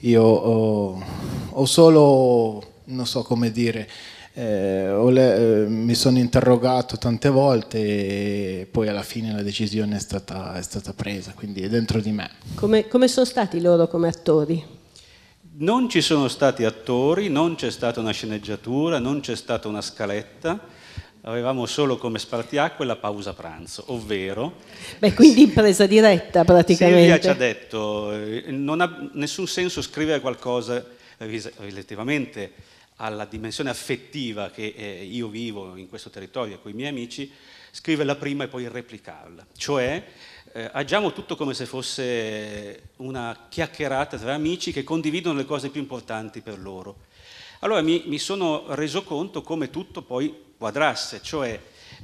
[SPEAKER 7] io ho, ho, solo, non so come dire, eh, le, eh, mi sono interrogato tante volte e poi alla fine la decisione è stata, è stata presa, quindi è dentro di me.
[SPEAKER 3] Come, come sono stati loro come attori?
[SPEAKER 7] Non ci
[SPEAKER 2] sono stati attori, non c'è stata una sceneggiatura, non c'è stata una scaletta, avevamo solo come spartiacque la pausa pranzo, ovvero...
[SPEAKER 3] Beh, quindi in presa diretta praticamente. Silvia ci ha
[SPEAKER 2] detto, eh, non ha nessun senso scrivere qualcosa relativamente alla dimensione affettiva che eh, io vivo in questo territorio con i miei amici, scriverla prima e poi replicarla. Cioè, eh, agiamo tutto come se fosse una chiacchierata tra amici che condividono le cose più importanti per loro. Allora mi, mi sono reso conto come tutto poi quadrasse, cioè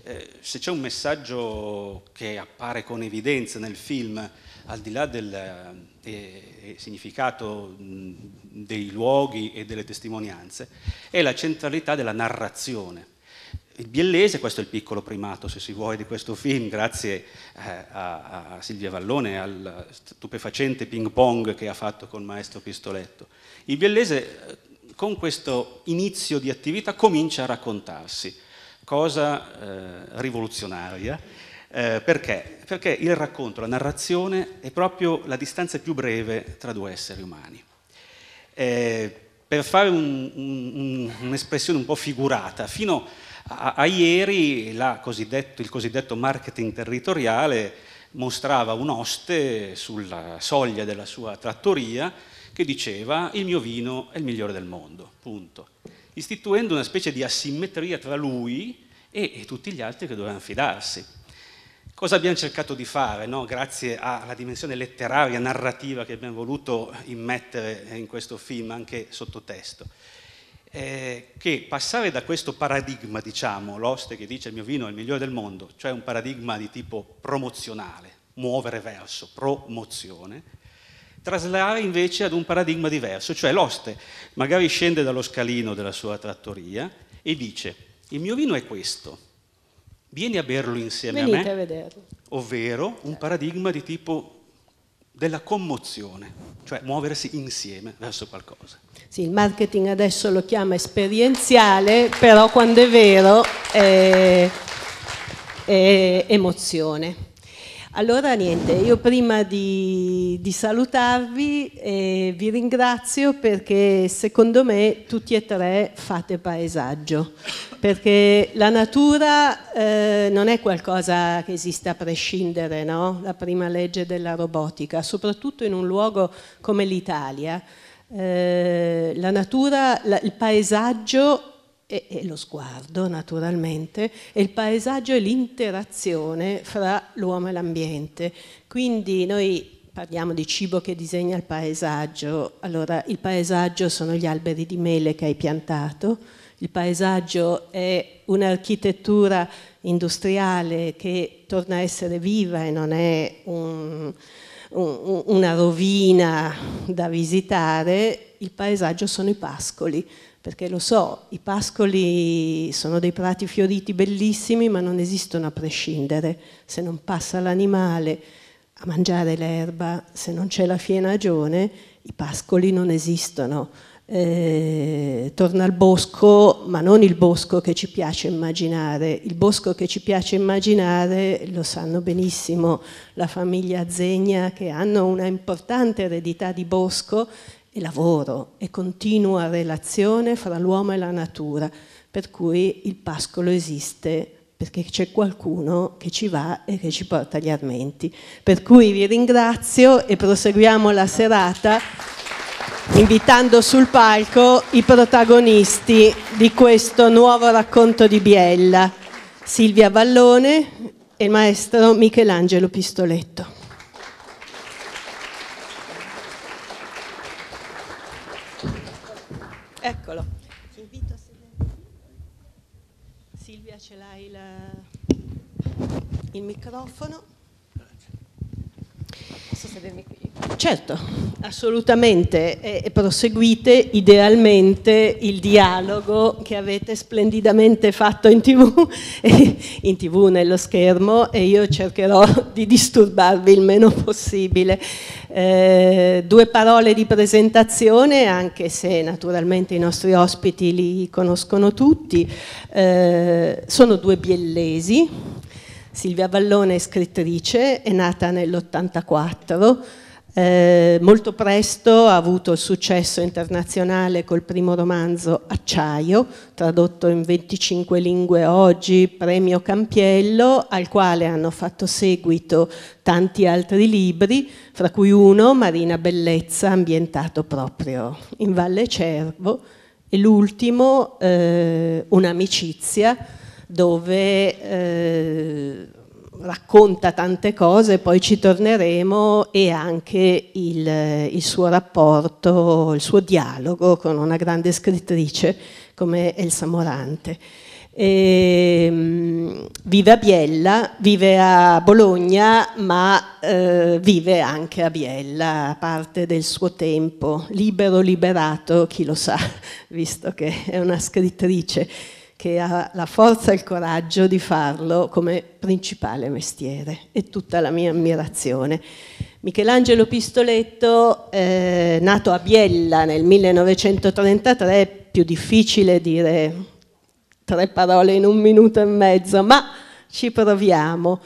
[SPEAKER 2] eh, se c'è un messaggio che appare con evidenza nel film, al di là del eh, significato mh, dei luoghi e delle testimonianze, è la centralità della narrazione. Il Biellese, questo è il piccolo primato, se si vuole, di questo film, grazie eh, a, a, Silvia Vallone, e al stupefacente ping pong che ha fatto con maestro Pistoletto. Il Biellese eh, con questo inizio di attività comincia a raccontarsi, cosa eh, rivoluzionaria, eh, perché? Perché il racconto, la narrazione è proprio la distanza più breve tra due esseri umani. Eh, per fare un'espressione un, un, un po' figurata, fino a, a ieri cosiddetto, il cosiddetto marketing territoriale mostrava un oste sulla soglia della sua trattoria che diceva il mio vino è il migliore del mondo, punto. Istituendo una specie di asimmetria tra lui e, e tutti gli altri che dovevano fidarsi. Cosa abbiamo cercato di fare, no? grazie alla dimensione letteraria, narrativa che abbiamo voluto immettere in questo film, anche sottotesto? Eh, che passare da questo paradigma, diciamo, l'oste che dice il mio vino è il migliore del mondo, cioè un paradigma di tipo promozionale, muovere verso, promozione, traslare invece ad un paradigma diverso, cioè l'oste magari scende dallo scalino della sua trattoria e dice il mio vino è questo, vieni a berlo insieme Venite a me, a vederlo. ovvero un certo. paradigma di tipo della commozione, cioè muoversi insieme verso qualcosa.
[SPEAKER 3] Sì, il marketing adesso lo chiama esperienziale, però quando è vero è, è emozione. Allora niente, io prima di, di salutarvi eh, vi ringrazio perché secondo me tutti e tre fate paesaggio, perché la natura eh, non è qualcosa che esiste a prescindere, no? la prima legge della robotica, soprattutto in un luogo come l'Italia. Eh, la natura, la, il paesaggio e, e lo sguardo naturalmente, e il paesaggio è l'interazione fra l'uomo e l'ambiente. Quindi noi parliamo di cibo che disegna il paesaggio, allora il paesaggio sono gli alberi di mele che hai piantato, il paesaggio è un'architettura industriale che torna a essere viva e non è un, un, una rovina da visitare, il paesaggio sono i pascoli, perché lo so, i pascoli sono dei prati fioriti bellissimi, ma non esistono a prescindere. Se non passa l'animale a mangiare l'erba, se non c'è la fienagione, i pascoli non esistono eh, torna al bosco, ma non il bosco che ci piace immaginare. Il bosco che ci piace immaginare lo sanno benissimo la famiglia Zegna che hanno una importante eredità di bosco e lavoro e continua relazione fra l'uomo e la natura, per cui il pascolo esiste perché c'è qualcuno che ci va e che ci porta gli armenti. Per cui vi ringrazio e proseguiamo la serata invitando sul palco i protagonisti di questo nuovo racconto di Biella, Silvia Vallone e il maestro Michelangelo Pistoletto. Eccolo. Silvia, ce l'hai la... il microfono? Posso sedermi certo, assolutamente, e proseguite idealmente il dialogo che avete splendidamente fatto in tv, in tv nello schermo e io cercherò di disturbarvi il meno possibile. Eh, due parole di presentazione, anche se naturalmente i nostri ospiti li conoscono tutti, eh, sono due biellesi, Silvia Vallone è scrittrice, è nata nell'84, eh, molto presto ha avuto successo internazionale col primo romanzo Acciaio, tradotto in 25 lingue oggi, premio Campiello, al quale hanno fatto seguito tanti altri libri, fra cui uno, Marina Bellezza, ambientato proprio in Valle Cervo, e l'ultimo, eh, Un'amicizia, dove... Eh, racconta tante cose, poi ci torneremo, e anche il, il, suo rapporto, il suo dialogo con una grande scrittrice come Elsa Morante. E, ehm, vive a Biella, vive a Bologna, ma eh, vive anche a Biella, parte del suo tempo, libero, liberato, chi lo sa, visto che è una scrittrice che ha la forza e il coraggio di farlo come principale mestiere e tutta la mia ammirazione. Michelangelo Pistoletto, eh, nato a Biella nel 1933, è più difficile dire tre parole in un minuto e mezzo, ma ci proviamo.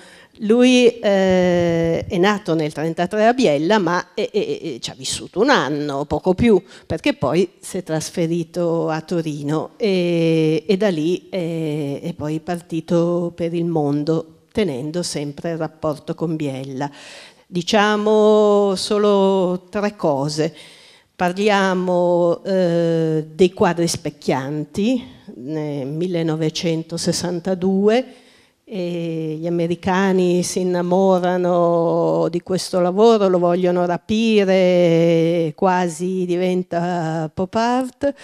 [SPEAKER 3] Lui eh, è nato nel 1933 a Biella, ma è, è, è, ci ha vissuto un anno, poco più, perché poi si è trasferito a Torino e, e da lì è, è poi partito per il mondo, tenendo sempre il rapporto con Biella. Diciamo solo tre cose. Parliamo eh, dei quadri specchianti, nel 1962 e gli americani si innamorano di questo lavoro, lo vogliono rapire, quasi diventa pop art.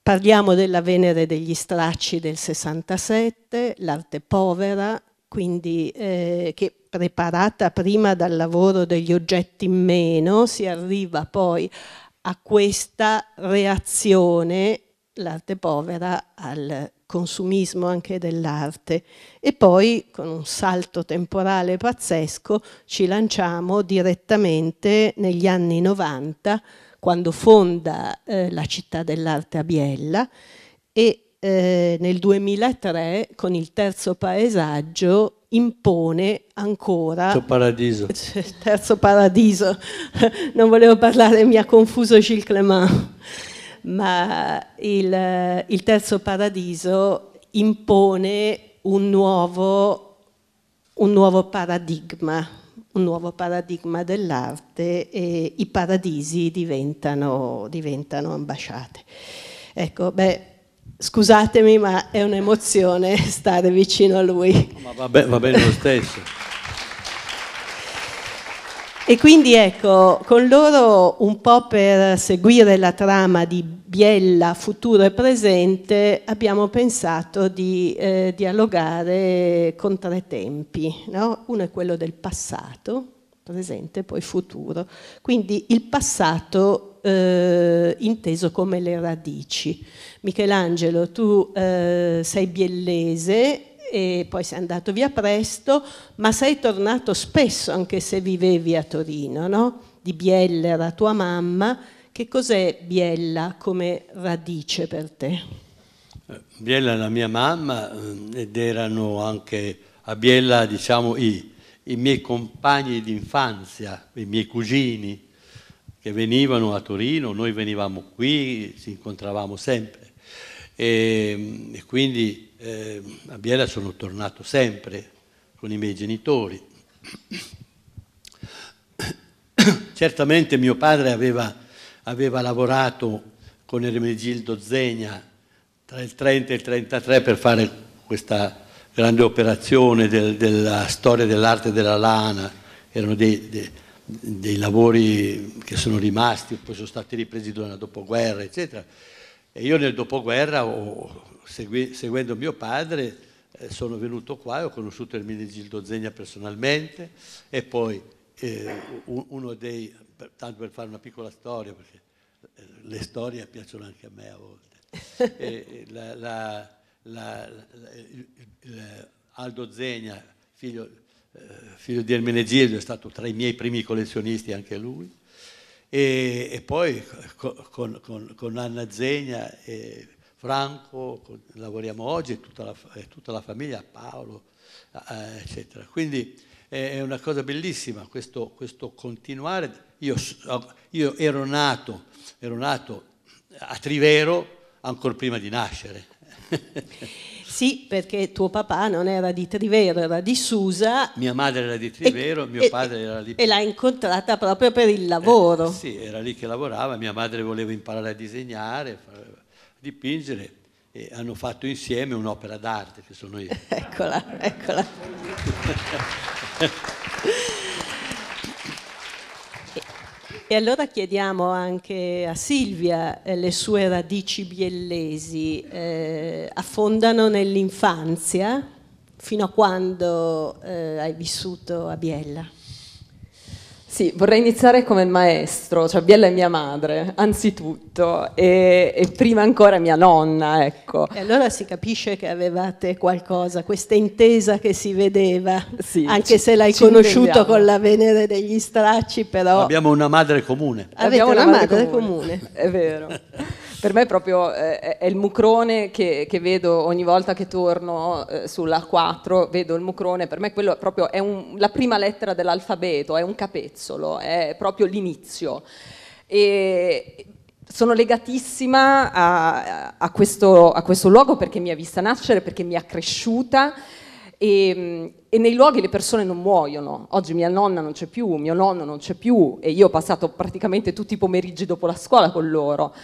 [SPEAKER 3] Parliamo della Venere degli stracci del 67, l'arte povera, quindi eh, che preparata prima dal lavoro degli oggetti in meno, si arriva poi a questa reazione, l'arte povera, al consumismo anche dell'arte e poi con un salto temporale pazzesco ci lanciamo direttamente negli anni 90 quando fonda eh, la città dell'arte a Biella e eh, nel 2003 con il terzo paesaggio impone ancora il
[SPEAKER 1] paradiso
[SPEAKER 3] terzo paradiso non volevo parlare mi ha confuso Gilles Clément ma il, il terzo paradiso impone un nuovo, un nuovo paradigma, un nuovo paradigma dell'arte e i paradisi diventano, diventano ambasciate. Ecco, beh, scusatemi ma è un'emozione stare vicino a lui.
[SPEAKER 1] Ma va, va bene lo stesso.
[SPEAKER 3] E quindi ecco, con loro un po' per seguire la trama di Biella, futuro e presente, abbiamo pensato di eh, dialogare con tre tempi. No? Uno è quello del passato, presente, poi futuro. Quindi il passato eh, inteso come le radici. Michelangelo, tu eh, sei biellese e poi sei andato via presto, ma sei tornato spesso anche se vivevi a Torino, no? Di Biella era tua mamma. Che cos'è Biella come radice per te?
[SPEAKER 1] Eh, Biella è la mia mamma eh, ed erano anche a Biella, diciamo, i, i miei compagni d'infanzia, i miei cugini che venivano a Torino, noi venivamo qui, ci incontravamo sempre. e, mm, e quindi eh, a Biella sono tornato sempre con i miei genitori. Certamente mio padre aveva, aveva lavorato con Ermegildo Zegna tra il 30 e il 33 per fare questa grande operazione del, della storia dell'arte della lana, erano dei, dei, dei, lavori che sono rimasti, poi sono stati ripresi durante la dopoguerra, eccetera. E io nel dopoguerra, oh, segui, seguendo mio padre, eh, sono venuto qua e ho conosciuto Ermenegildo Zegna personalmente e poi eh, uno dei, tanto per fare una piccola storia, perché eh, le storie piacciono anche a me a volte, e, la, la, la, eh, Aldo Zegna, figlio, eh, figlio di Ermenegildo, è stato tra i miei primi collezionisti anche lui e, e poi con, con, con, Anna Zegna e Franco con, lavoriamo oggi e tutta, tutta la, famiglia, Paolo, eh, eccetera. Quindi è una cosa bellissima questo, questo continuare. Io, io ero, nato, ero nato a Trivero ancora prima di nascere.
[SPEAKER 3] Sì, perché tuo papà non era di Trivero, era di Susa.
[SPEAKER 1] Mia madre era di Trivero, e, mio padre e, era lì. E
[SPEAKER 3] l'ha incontrata proprio per il eh, lavoro. Eh,
[SPEAKER 1] sì, era lì che lavorava, mia madre voleva imparare a disegnare, a dipingere e hanno fatto insieme un'opera d'arte che sono io. eccola, eccola.
[SPEAKER 3] E allora chiediamo anche a Silvia eh, le sue radici biellesi, eh, affondano nell'infanzia fino a quando eh, hai vissuto a Biella?
[SPEAKER 6] Sì, vorrei iniziare come maestro, cioè Biella è mia madre, anzitutto, e, e, prima ancora mia nonna, ecco. E allora si capisce che avevate qualcosa, questa intesa
[SPEAKER 3] che si vedeva,
[SPEAKER 1] sì,
[SPEAKER 6] anche ci, se l'hai conosciuto con la
[SPEAKER 3] Venere degli Stracci, però...
[SPEAKER 1] Abbiamo una madre comune.
[SPEAKER 6] Abbiamo una, una madre, madre comune. comune, è vero per me è proprio eh, è il mucrone che, che, vedo ogni volta che torno eh, sulla 4, vedo il mucrone, per me quello proprio è un, la prima lettera dell'alfabeto, è un capezzolo, è proprio l'inizio. E sono legatissima a, a, questo, a questo luogo perché mi ha vista nascere, perché mi ha cresciuta. E, e, nei luoghi le persone non muoiono. Oggi mia nonna non c'è più, mio nonno non c'è più e io ho passato praticamente tutti i pomeriggi dopo la scuola con loro.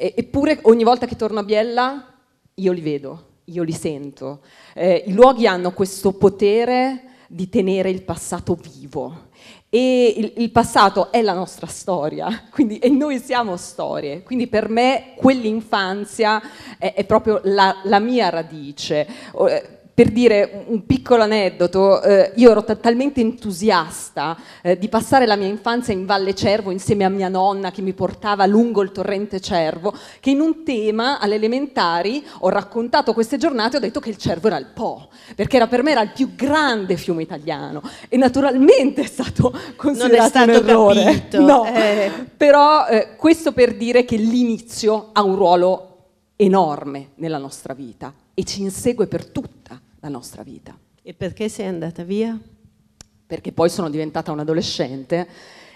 [SPEAKER 6] E, eppure ogni volta che torno a Biella io li vedo, io li sento. Eh, I luoghi hanno questo potere di tenere il passato vivo. E il, il passato è la nostra storia, quindi, e noi siamo storie. Quindi per me quell'infanzia è, è proprio la, la, mia radice. Eh, per dire un piccolo aneddoto, eh, io ero talmente entusiasta eh, di passare la mia infanzia in Valle Cervo insieme a mia nonna che mi portava lungo il torrente Cervo, che in un tema alle elementari ho raccontato queste giornate e ho detto che il Cervo era il Po, perché era, per me era il più grande fiume italiano e naturalmente è stato considerato non è stato un errore. Capito. No. Eh. Però eh, questo per dire che l'inizio ha un ruolo enorme nella nostra vita e ci insegue per tutta la nostra vita. E perché sei andata via? Perché poi sono diventata un'adolescente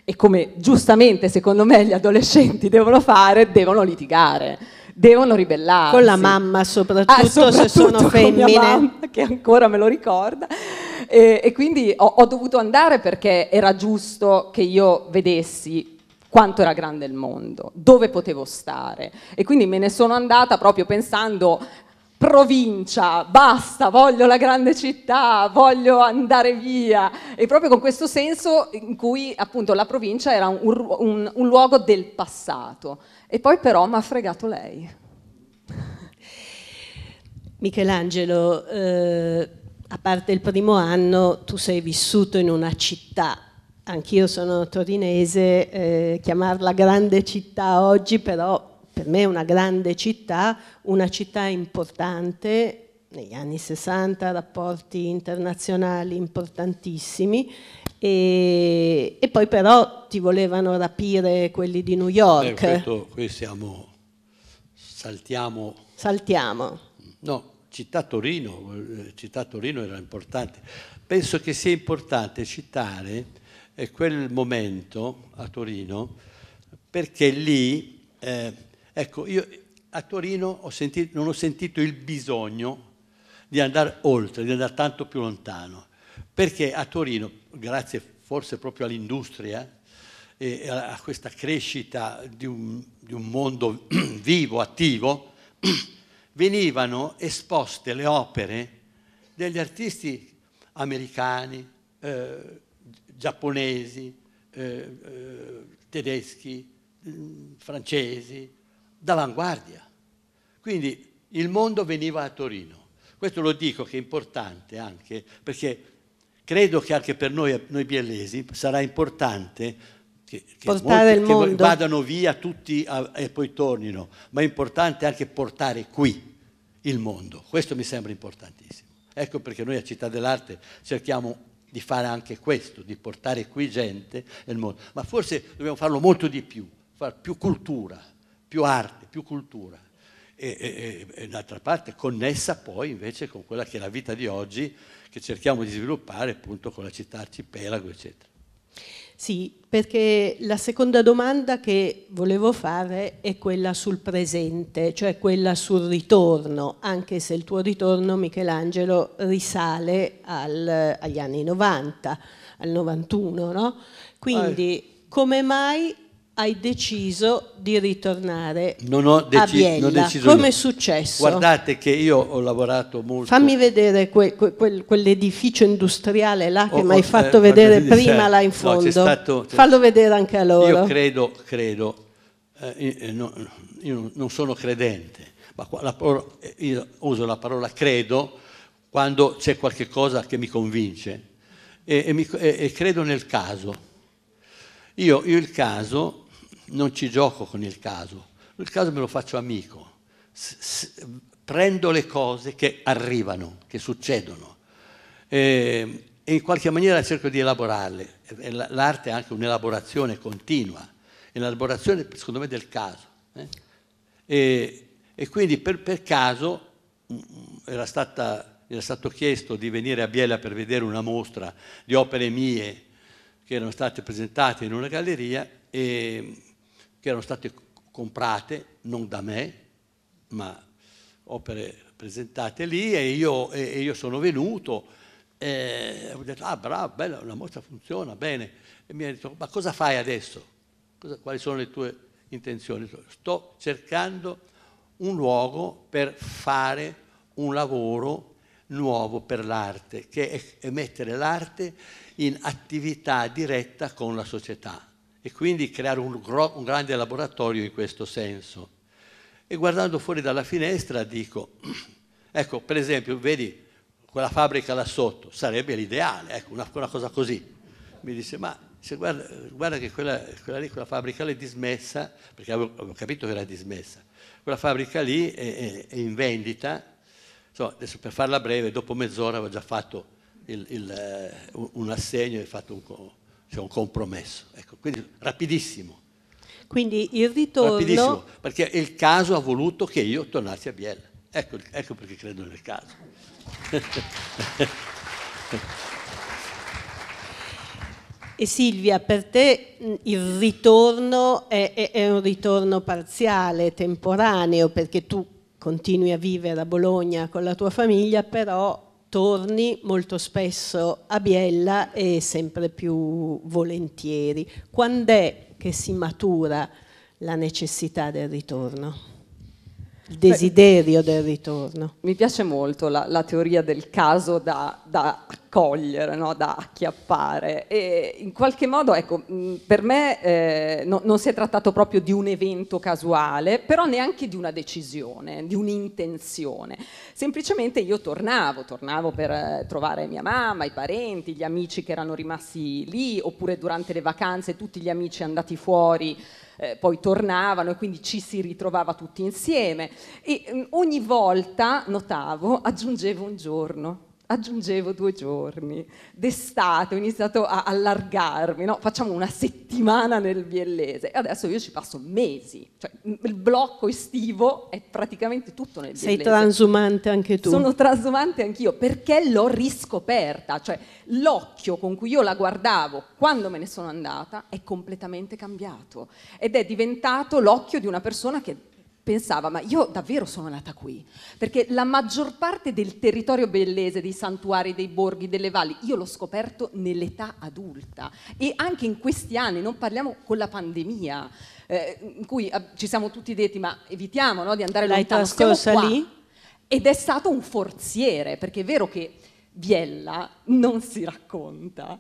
[SPEAKER 6] e come giustamente secondo me gli adolescenti devono fare, devono litigare, devono ribellarsi. Con la mamma soprattutto, ah, soprattutto se sono femmine. Mamma, che ancora me lo ricorda. E, e quindi ho, ho dovuto andare perché era giusto che io vedessi quanto era grande il mondo, dove potevo stare. E quindi me ne sono andata proprio pensando provincia, basta, voglio la grande città, voglio andare via. E proprio con questo senso in cui appunto la provincia era un, un, un luogo del passato. E poi però mi ha fregato lei.
[SPEAKER 3] Michelangelo, eh, a parte il primo anno, tu sei vissuto in una città. Anch'io sono torinese, eh, chiamarla grande città oggi però per me è una grande città, una città importante, negli anni 60 rapporti internazionali importantissimi e, e poi però ti volevano rapire quelli di New York. Beh,
[SPEAKER 1] questo, qui siamo, saltiamo. Saltiamo. No, città Torino, eh, città Torino era importante. Penso che sia importante citare eh, quel momento a Torino perché lì... Eh, Ecco, io a Torino ho sentito, non ho sentito il bisogno di andare oltre, di andare tanto più lontano, perché a Torino, grazie forse proprio all'industria eh, e a questa crescita di un, di un mondo vivo, attivo, venivano esposte le opere degli artisti americani, eh, giapponesi, eh, eh, tedeschi, mm, francesi, d'avanguardia. Quindi il mondo veniva a Torino. Questo lo dico che è importante anche perché credo che anche per noi, noi biellesi sarà importante che, che, molti, che vadano via tutti a, e poi tornino, ma è importante anche portare qui il mondo. Questo mi sembra importantissimo. Ecco perché noi a Città dell'Arte cerchiamo di fare anche questo, di portare qui gente nel mondo. Ma forse dobbiamo farlo molto di più, fare più cultura più arte, più cultura. E, e, e, d'altra parte connessa poi invece con quella che è la vita di oggi che cerchiamo di sviluppare appunto con la città arcipelago eccetera.
[SPEAKER 3] Sì, perché la seconda domanda che volevo fare è quella sul presente, cioè quella sul ritorno, anche se il tuo ritorno, Michelangelo, risale al, agli anni 90, al 91, no? Quindi come mai hai deciso di ritornare non ho a Biella. Non ho Come è successo? Guardate
[SPEAKER 1] che io ho lavorato molto. Fammi
[SPEAKER 3] vedere que, que, quel, quell'edificio industriale là che oh, mi hai oh, eh, fatto eh, vedere prima cioè, là in fondo. No, stato, Fallo vedere anche a loro. Io
[SPEAKER 1] credo, credo, eh, eh, no, io non sono credente, ma la, io uso la parola credo quando c'è qualche cosa che mi convince e, e, mi, e, e credo nel caso. Io, io il caso non ci gioco con il caso, il caso me lo faccio amico, S -s prendo le cose che arrivano, che succedono e, ehm, e in qualche maniera cerco di elaborarle. L'arte è anche un'elaborazione continua, elaborazione secondo me del caso. Eh? E, e, quindi per, per caso mm, mm, era, stata, era stato chiesto di venire a Biella per vedere una mostra di opere mie che erano state presentate in una galleria e che erano state comprate non da me, ma opere presentate lì e io, e io sono venuto e ho detto, ah bravo, bella, la mostra funziona, bene. E mi ha detto, ma cosa fai adesso? Cosa, quali sono le tue intenzioni? Sto cercando un luogo per fare un lavoro nuovo per l'arte, che è mettere l'arte in attività diretta con la società e quindi creare un, un grande laboratorio in questo senso. E guardando fuori dalla finestra dico, ecco per esempio, vedi quella fabbrica là sotto, sarebbe l'ideale, ecco una, una, cosa così. Mi disse, ma se guarda, guarda, che quella, quella, lì, quella fabbrica lì è dismessa, perché avevo, avevo capito che era dismessa, quella fabbrica lì è, è, è in vendita, Insomma, adesso per farla breve, dopo mezz'ora avevo già fatto il, il, eh, un assegno e fatto un, c'è un compromesso. Ecco, quindi rapidissimo.
[SPEAKER 3] Quindi il ritorno... Rapidissimo,
[SPEAKER 1] perché il caso ha voluto che io tornassi a Biella. Ecco, ecco perché credo nel caso.
[SPEAKER 3] E Silvia, per te il ritorno è, è, è, un ritorno parziale, temporaneo, perché tu continui a vivere a Bologna con la tua famiglia, però torni molto spesso a Biella e sempre più volentieri. Quando è che si matura la necessità del ritorno? il desiderio Beh, del ritorno.
[SPEAKER 6] Mi piace molto la, la teoria del caso da, da accogliere, no? da acchiappare e in qualche modo, ecco, mm, per me eh, no, non si è trattato proprio di un evento casuale, però neanche di una decisione, di un'intenzione. Semplicemente io tornavo, tornavo per eh, trovare mia mamma, i parenti, gli amici che erano rimasti lì, oppure durante le vacanze tutti gli amici andati fuori eh, poi tornavano e quindi ci si ritrovava tutti insieme e mh, mm, ogni volta, notavo, aggiungevo un giorno aggiungevo due giorni, d'estate ho iniziato a allargarmi, no? facciamo una settimana nel biellese e adesso io ci passo mesi, cioè, il blocco estivo è praticamente tutto nel biellese. Sei transumante
[SPEAKER 3] anche tu. Sono
[SPEAKER 6] transumante anch'io perché l'ho riscoperta, cioè l'occhio con cui io la guardavo quando me ne sono andata è completamente cambiato ed è diventato l'occhio di una persona che pensava, ma io davvero sono nata qui, perché la maggior parte del territorio bellese, dei santuari, dei borghi, delle valli, io l'ho scoperto nell'età adulta e anche in questi anni, non parliamo con la pandemia, eh, in cui ah, ci siamo tutti detti, ma evitiamo no, di andare L'hai lontano, L'età scorsa Lì? Ed è stato un forziere, perché è vero che Biella non si racconta,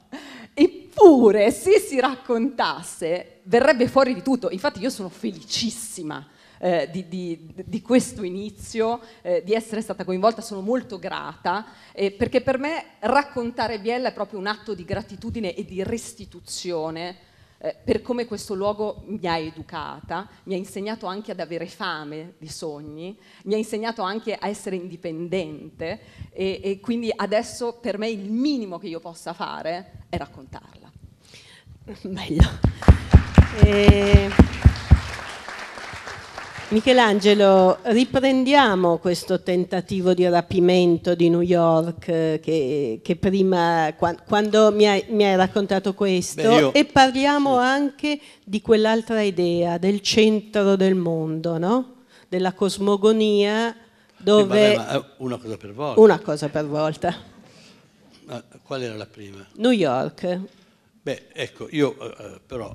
[SPEAKER 6] eppure se si raccontasse verrebbe fuori di tutto, infatti io sono felicissima eh, di, di, di, questo inizio, eh, di essere stata coinvolta, sono molto grata, eh, perché per me raccontare Biella è proprio un atto di gratitudine e di restituzione eh, per come questo luogo mi ha educata, mi ha insegnato anche ad avere fame di sogni, mi ha insegnato anche a essere indipendente e, e quindi adesso per me il minimo che io possa fare è raccontarla.
[SPEAKER 3] Bello. E... Eh, Michelangelo, riprendiamo questo tentativo di rapimento di New York eh, che, che prima, quando mi hai, mi hai raccontato questo, Beh, io... e parliamo sì. anche di quell'altra idea del centro del mondo, no? della cosmogonia eh,
[SPEAKER 1] dove... Sì, eh, una cosa per volta. Una
[SPEAKER 3] cosa per volta.
[SPEAKER 1] Ma qual era la prima? New York. Beh, ecco, io però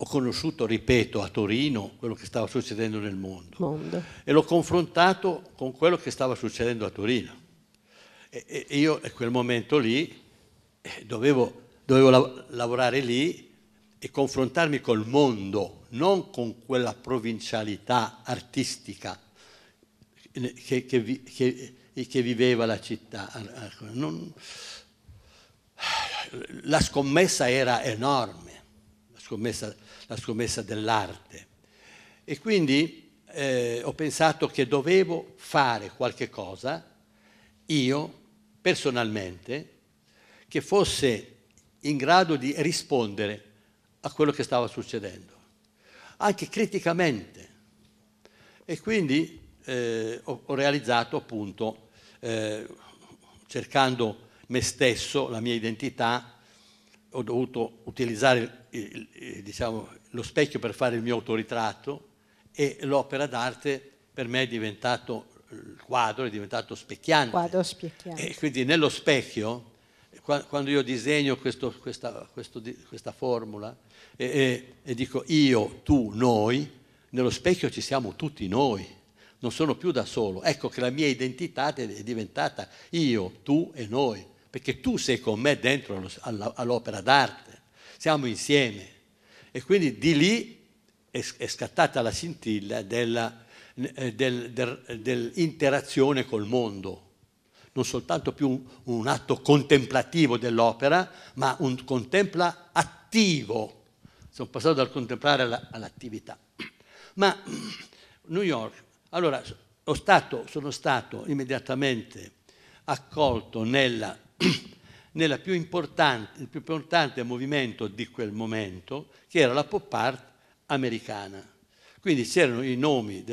[SPEAKER 1] ho conosciuto, ripeto, a Torino quello che stava succedendo nel mondo, mondo. e l'ho confrontato con quello che stava succedendo a Torino. E, e io in quel momento lì eh, dovevo, dovevo la, lavorare lì e confrontarmi col mondo, non con quella provincialità artistica che, che, vi, che, eh, che viveva la città. Ah, ecco, non, la scommessa era enorme, la scommessa la scommessa dell'arte. E quindi eh, ho pensato che dovevo fare qualche cosa, io personalmente, che fosse in grado di rispondere a quello che stava succedendo, anche criticamente. E quindi eh, ho, ho, realizzato appunto, eh, cercando me stesso, la mia identità, ho dovuto utilizzare il, il, diciamo, lo specchio per fare il mio autoritratto e l'opera d'arte per me è diventato il quadro, è diventato specchiante. Quadro
[SPEAKER 8] specchiante. E
[SPEAKER 1] quindi nello specchio, quando io disegno questo, questa, questo, questa, formula e, e, e dico io, tu, noi, nello specchio ci siamo tutti noi non sono più da solo. Ecco che la mia identità è diventata io, tu e noi, perché tu sei con me dentro all'opera d'arte, siamo insieme. E quindi di lì è, scattata la scintilla della, eh, del, del, dell'interazione col mondo, non soltanto più un, un atto contemplativo dell'opera, ma un contempla attivo. Sono passato dal contemplare alla, all'attività. Ma New York, allora stato, sono stato immediatamente accolto nella nel più importante movimento di quel momento, che era la pop art americana. Quindi c'erano i nomi di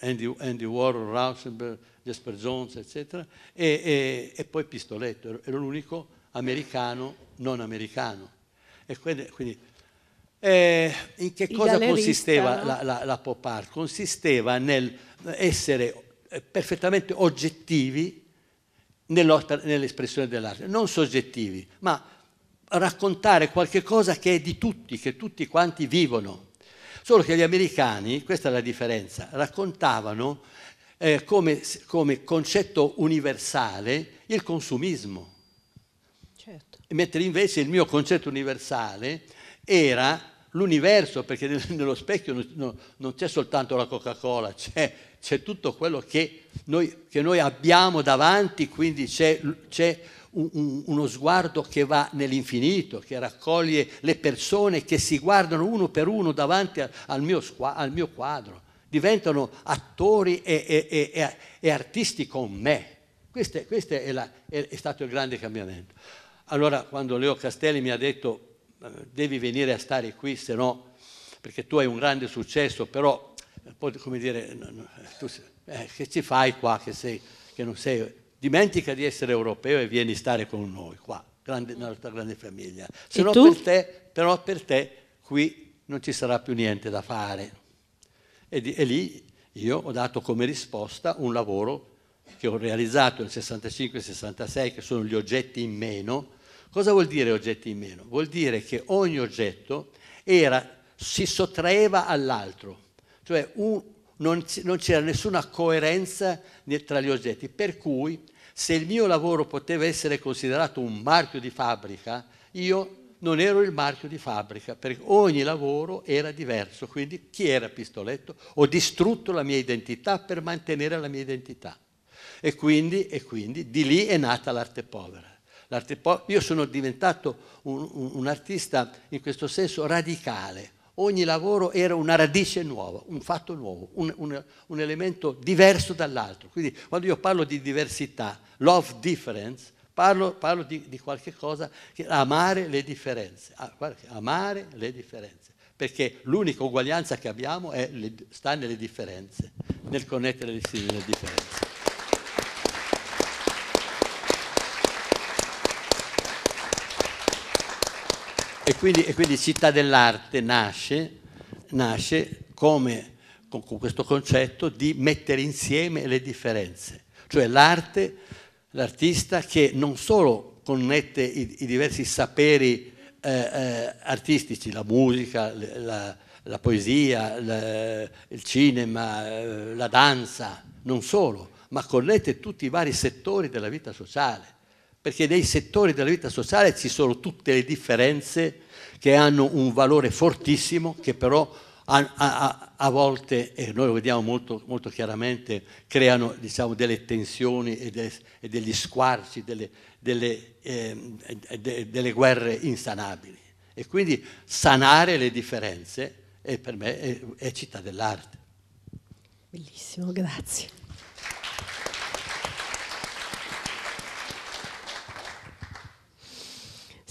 [SPEAKER 1] Andy, Andy, Warhol, Rauschenberg, Jasper Jones, eccetera, e, e, e poi Pistoletto, ero l'unico americano non americano. E quindi, quindi eh, in che Il cosa consisteva no? la, la, la pop art? Consisteva nel essere eh, perfettamente oggettivi nell'espressione dell'arte, non soggettivi, ma raccontare qualche cosa che è di tutti, che tutti quanti vivono. Solo che gli americani, questa è la differenza, raccontavano eh, come, come, concetto universale il consumismo. Certo. Mentre invece il mio concetto universale era l'universo, perché nello specchio non, c'è soltanto la Coca-Cola, c'è, c'è, tutto quello che noi, che noi, abbiamo davanti, quindi c'è, c'è un, uno sguardo che va nell'infinito, che raccoglie le persone che si guardano uno per uno davanti al mio, al mio quadro, diventano attori e, e, e, e artisti con me. Questo, è, questo è, la, è stato il grande cambiamento. Allora, quando Leo Castelli mi ha detto eh, devi venire a stare qui, se no, perché tu hai un grande successo, però, eh, come dire, tu, eh, che ci fai qua che, sei, che non sei... Dimentica di essere europeo e vieni a stare con noi qua, grande, nella tua grande famiglia. Se no per te, però per te qui non ci sarà più niente da fare. E, e lì io ho dato come risposta un lavoro che ho realizzato nel 65-66, che sono gli oggetti in meno, Cosa vuol dire oggetti in meno? Vuol dire che ogni oggetto era, si sottraeva all'altro, cioè un, non, non c'era nessuna coerenza tra gli oggetti, per cui se il mio lavoro poteva essere considerato un marchio di fabbrica, io non ero il marchio di fabbrica, perché ogni lavoro era diverso, quindi chi era Pistoletto? Ho distrutto la mia identità per mantenere la mia identità. E quindi, e quindi di lì è nata l'arte povera. Io sono diventato un, un, un artista in questo senso radicale. Ogni lavoro era una radice nuova, un fatto nuovo, un, un elemento diverso dall'altro. Quindi quando io parlo di diversità, love difference, Parlo, parlo, di, di qualche cosa, che, amare le differenze, amare le differenze, perché l'unica uguaglianza che abbiamo è, sta nelle differenze, nel connettere le differenze. E quindi, e quindi città dell'arte nasce, nasce come, con, con questo concetto di mettere insieme le differenze, cioè l'arte, l'artista che non solo connette i, i diversi saperi eh, eh, artistici, la musica, la, la poesia, la, il cinema, eh, la danza, non solo, ma connette tutti i vari settori della vita sociale perché nei settori della vita sociale ci sono tutte le differenze che hanno un valore fortissimo, che però a, a, a volte, e noi lo vediamo molto, molto chiaramente, creano diciamo, delle tensioni e, de, e, degli squarci, delle, delle, eh, de, delle guerre insanabili. E quindi sanare le differenze è per me è, è città dell'arte.
[SPEAKER 3] Bellissimo, grazie.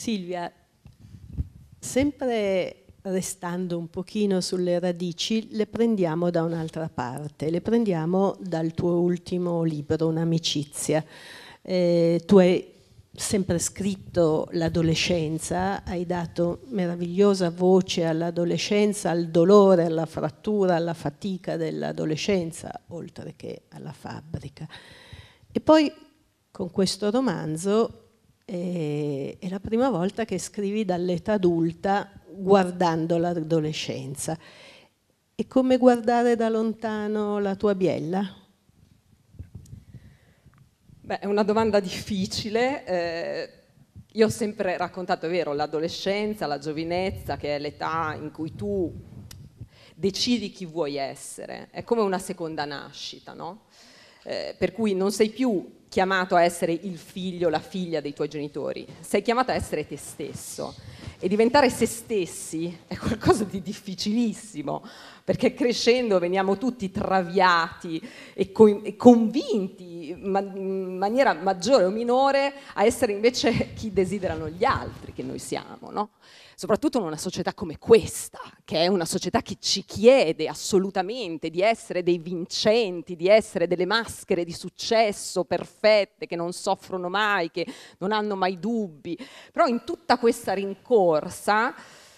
[SPEAKER 3] Silvia, sempre restando un pochino sulle radici, le prendiamo da un'altra parte, le prendiamo dal tuo ultimo libro, Un'amicizia. Eh, tu hai sempre scritto l'adolescenza, hai dato meravigliosa voce all'adolescenza, al dolore, alla frattura, alla fatica dell'adolescenza, oltre che alla fabbrica. E poi con questo romanzo e, è la prima volta che scrivi dall'età adulta guardando l'adolescenza. È come guardare da lontano la tua biella?
[SPEAKER 6] Beh, è una domanda difficile. Eh, io ho sempre raccontato, è vero, l'adolescenza, la giovinezza, che è l'età in cui tu decidi chi vuoi essere. È come una seconda nascita, no? Eh, per cui non sei più chiamato a essere il figlio, la figlia dei tuoi genitori, sei chiamato a essere te stesso. E diventare se stessi è qualcosa di difficilissimo, perché crescendo veniamo tutti traviati e, co- e convinti ma- in maniera maggiore o minore a essere invece chi desiderano gli altri che noi siamo. No? soprattutto in una società come questa, che è una società che ci chiede assolutamente di essere dei vincenti, di essere delle maschere di successo perfette, che non soffrono mai, che non hanno mai dubbi. Però in tutta questa rincorsa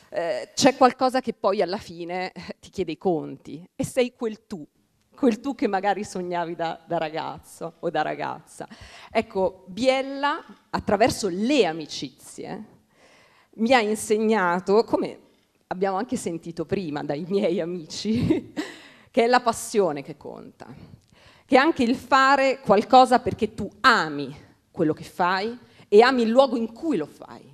[SPEAKER 6] eh, c'è qualcosa che poi alla fine eh, ti chiede i conti e sei quel tu quel tu che magari sognavi da, da, ragazzo o da ragazza. Ecco, Biella, attraverso le amicizie, mi ha insegnato, come abbiamo anche sentito prima dai miei amici, che è la passione che conta, che è anche il fare qualcosa perché tu ami quello che fai e ami il luogo in cui lo fai.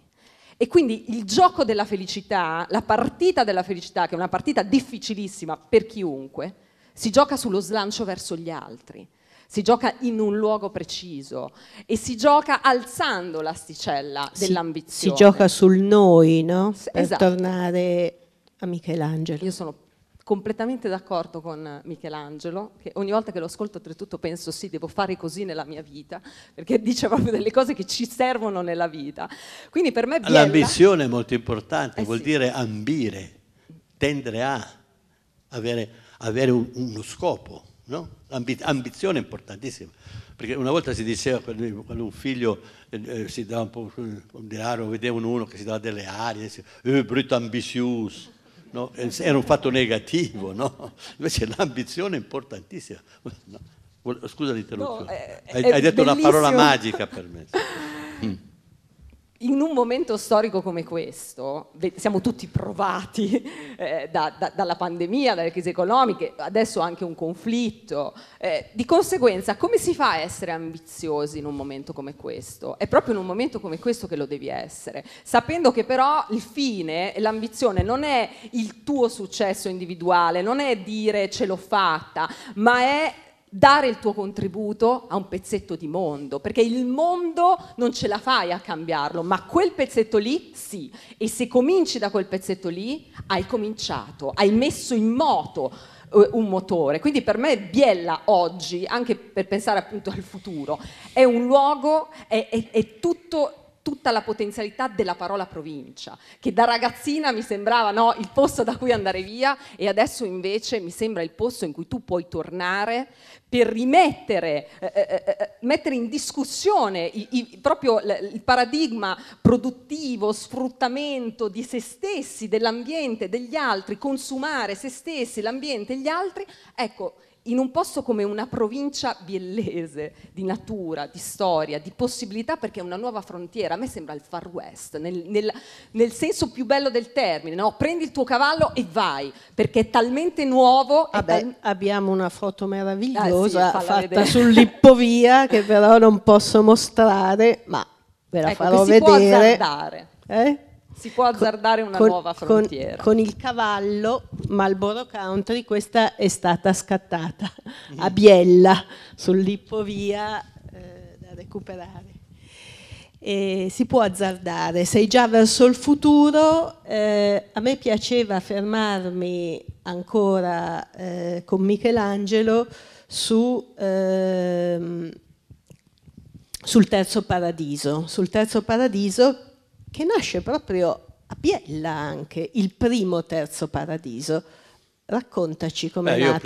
[SPEAKER 6] E quindi il gioco della felicità, la partita della felicità, che è una partita difficilissima per chiunque, si gioca sullo slancio verso gli altri, si gioca in un luogo preciso e si gioca alzando l'asticella dell'ambizione.
[SPEAKER 3] Si gioca sul noi, no? S- per esatto. tornare a Michelangelo.
[SPEAKER 6] Io sono completamente d'accordo con Michelangelo, che ogni volta che lo ascolto oltretutto penso sì, devo fare così nella mia vita, perché dice proprio delle cose che ci servono nella vita. Quindi per me Biella... L'ambizione
[SPEAKER 1] è molto importante, eh vuol sì. dire ambire, tendere a avere, avere un, uno scopo. No? ambizione importantissima, perché una volta si diceva quando un figlio eh, eh si dava un po' di aro, vedevano uno che si dava delle arie, si, eh, brutto ambizioso, no? era un fatto negativo, no? invece l'ambizione è importantissima. No. Scusa l'interruzione, eh, hai, hai detto bellissimo. una parola magica per me. Mm
[SPEAKER 6] in un momento storico come questo, siamo tutti provati eh, da, da, dalla pandemia, dalle crisi economiche, adesso anche un conflitto, eh, di conseguenza come si fa a essere ambiziosi in un momento come questo? È proprio in un momento come questo che lo devi essere, sapendo che però il fine, l'ambizione non è il tuo successo individuale, non è dire ce l'ho fatta, ma è dare il tuo contributo a un pezzetto di mondo, perché il mondo non ce la fai a cambiarlo, ma quel pezzetto lì sì, e se cominci da quel pezzetto lì hai cominciato, hai messo in moto eh, un motore. Quindi per me Biella oggi, anche per pensare appunto al futuro, è un luogo, è, è, è tutto tutta la potenzialità della parola provincia, che da ragazzina mi sembrava no, il posto da cui andare via e adesso invece mi sembra il posto in cui tu puoi tornare per rimettere, eh, eh, eh, eh mettere in discussione i, i, proprio l, il paradigma produttivo, sfruttamento di se stessi, dell'ambiente, degli altri, consumare se stessi, l'ambiente e gli altri. Ecco, in un posto come una provincia biellese di natura, di storia, di possibilità perché è una nuova frontiera, a me sembra il far west, nel, nel, nel senso più bello del termine, no? prendi il tuo cavallo e vai, perché è talmente nuovo. Ah beh, tal... Abbiamo una foto meravigliosa ah, sì, fatta
[SPEAKER 3] vedere. sull'Ippovia che però non posso mostrare, ma ve la ecco, farò vedere. Si può azzardare.
[SPEAKER 6] Eh? si può azzardare una con, nuova frontiera.
[SPEAKER 3] Con, con, il cavallo Malboro Country questa è stata scattata a Biella, sull'Ippovia eh, da recuperare. E si può azzardare, sei già verso il futuro, eh, a me piaceva fermarmi ancora eh, con Michelangelo su... Ehm, sul terzo paradiso, sul terzo paradiso che nasce proprio a Biella anche, il primo terzo paradiso. Raccontaci com'è Beh, nato.